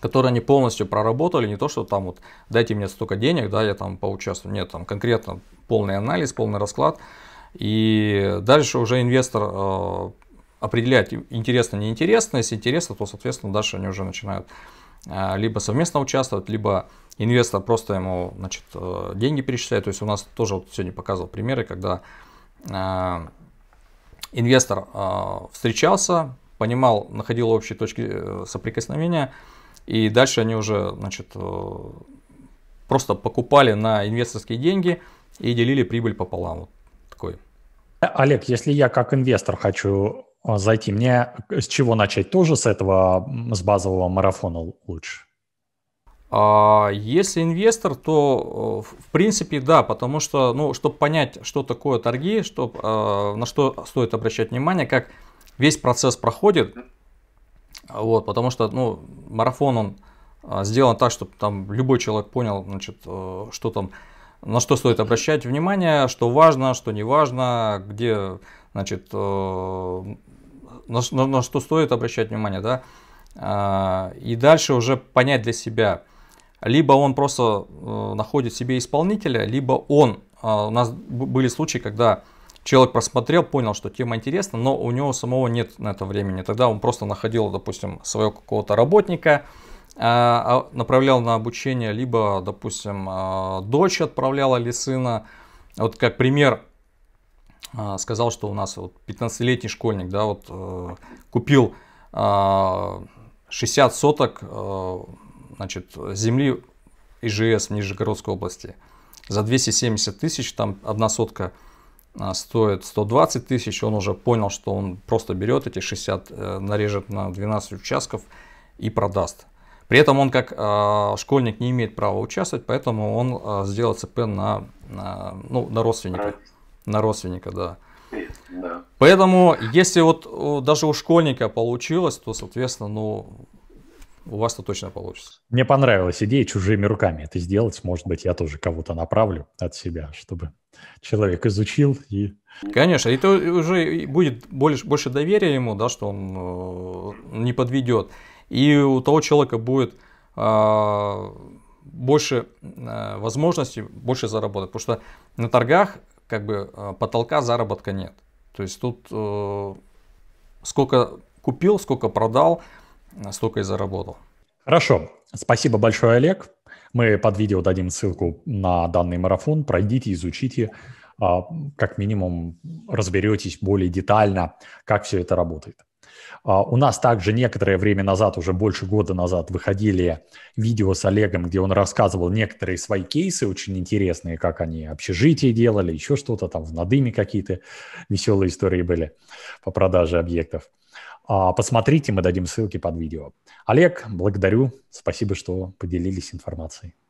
которые они полностью проработали, не то, что там вот дайте мне столько денег, да, я там поучаствую, нет, там конкретно полный анализ, полный расклад, и дальше уже инвестор э, определяет, интересно, неинтересно, если интересно, то, соответственно, дальше они уже начинают э, либо совместно участвовать, либо инвестор просто ему, значит, э, деньги перечисляет, то есть у нас тоже вот сегодня показывал примеры, когда э, инвестор э, встречался, понимал, находил общие точки э, соприкосновения, и дальше они уже, значит, э, просто покупали на инвесторские деньги и делили прибыль пополам. Вот такой. Олег, если я как инвестор хочу э, зайти, мне с чего начать? Тоже с этого, с базового марафона лучше? А, если инвестор, то в принципе да, потому что, ну, чтобы понять, что такое торги, чтоб, на что стоит обращать внимание, как весь процесс проходит, вот, потому что ну, марафон он а, сделан так, чтобы там любой человек понял, значит, э, что там, на что стоит обращать внимание, что важно, что не важно, где, значит, э, на, на, на что стоит обращать внимание, да, а, и дальше уже понять для себя, либо он просто э, находит себе исполнителя, либо он, а, у нас были случаи, когда человек просмотрел, понял, что тема интересна, но у него самого нет на это времени. Тогда он просто находил, допустим, своего какого-то работника, а, а, направлял на обучение, либо, допустим, а, дочь отправляла или сына. Вот как пример, сказал, что у нас вот 15-летний школьник, да, вот э, купил 60 соток э, значит, земли ИЖС в Нижегородской области. За 270 тысяч, там одна сотка – а, стоит 120 тысяч, он уже понял, что он просто берет эти 60, э, нарежет на 12 участков и продаст. При этом он как э, школьник не имеет права участвовать, поэтому он э, сделал ЦП на, на, ну, на родственника. Right. На родственника, да. Да. Поэтому, если вот даже у школьника получилось, то, соответственно, ну, у вас-то точно получится. Мне понравилась идея чужими руками это сделать. Может быть, я тоже кого-то направлю от себя, чтобы человек изучил и... Конечно, и то уже будет больше, больше доверия ему, да, что он э, не подведет. И у того человека будет э, больше э, возможностей, больше заработать. Потому что на торгах как бы э, потолка заработка нет. То есть тут сколько купил, сколько продал – столько и заработал. Хорошо. Спасибо большое, Олег. Мы под видео дадим ссылку на данный марафон. Пройдите, изучите, а, как минимум разберетесь более детально, как все это работает. А, у нас также некоторое время назад, уже больше года назад, выходили видео с Олегом, где он рассказывал некоторые свои кейсы, очень интересные, как они общежитие делали, еще что-то там в надыме какие-то веселые истории были по продаже объектов. А, посмотрите, мы дадим ссылки под видео. Олег, благодарю. Спасибо, что поделились информацией.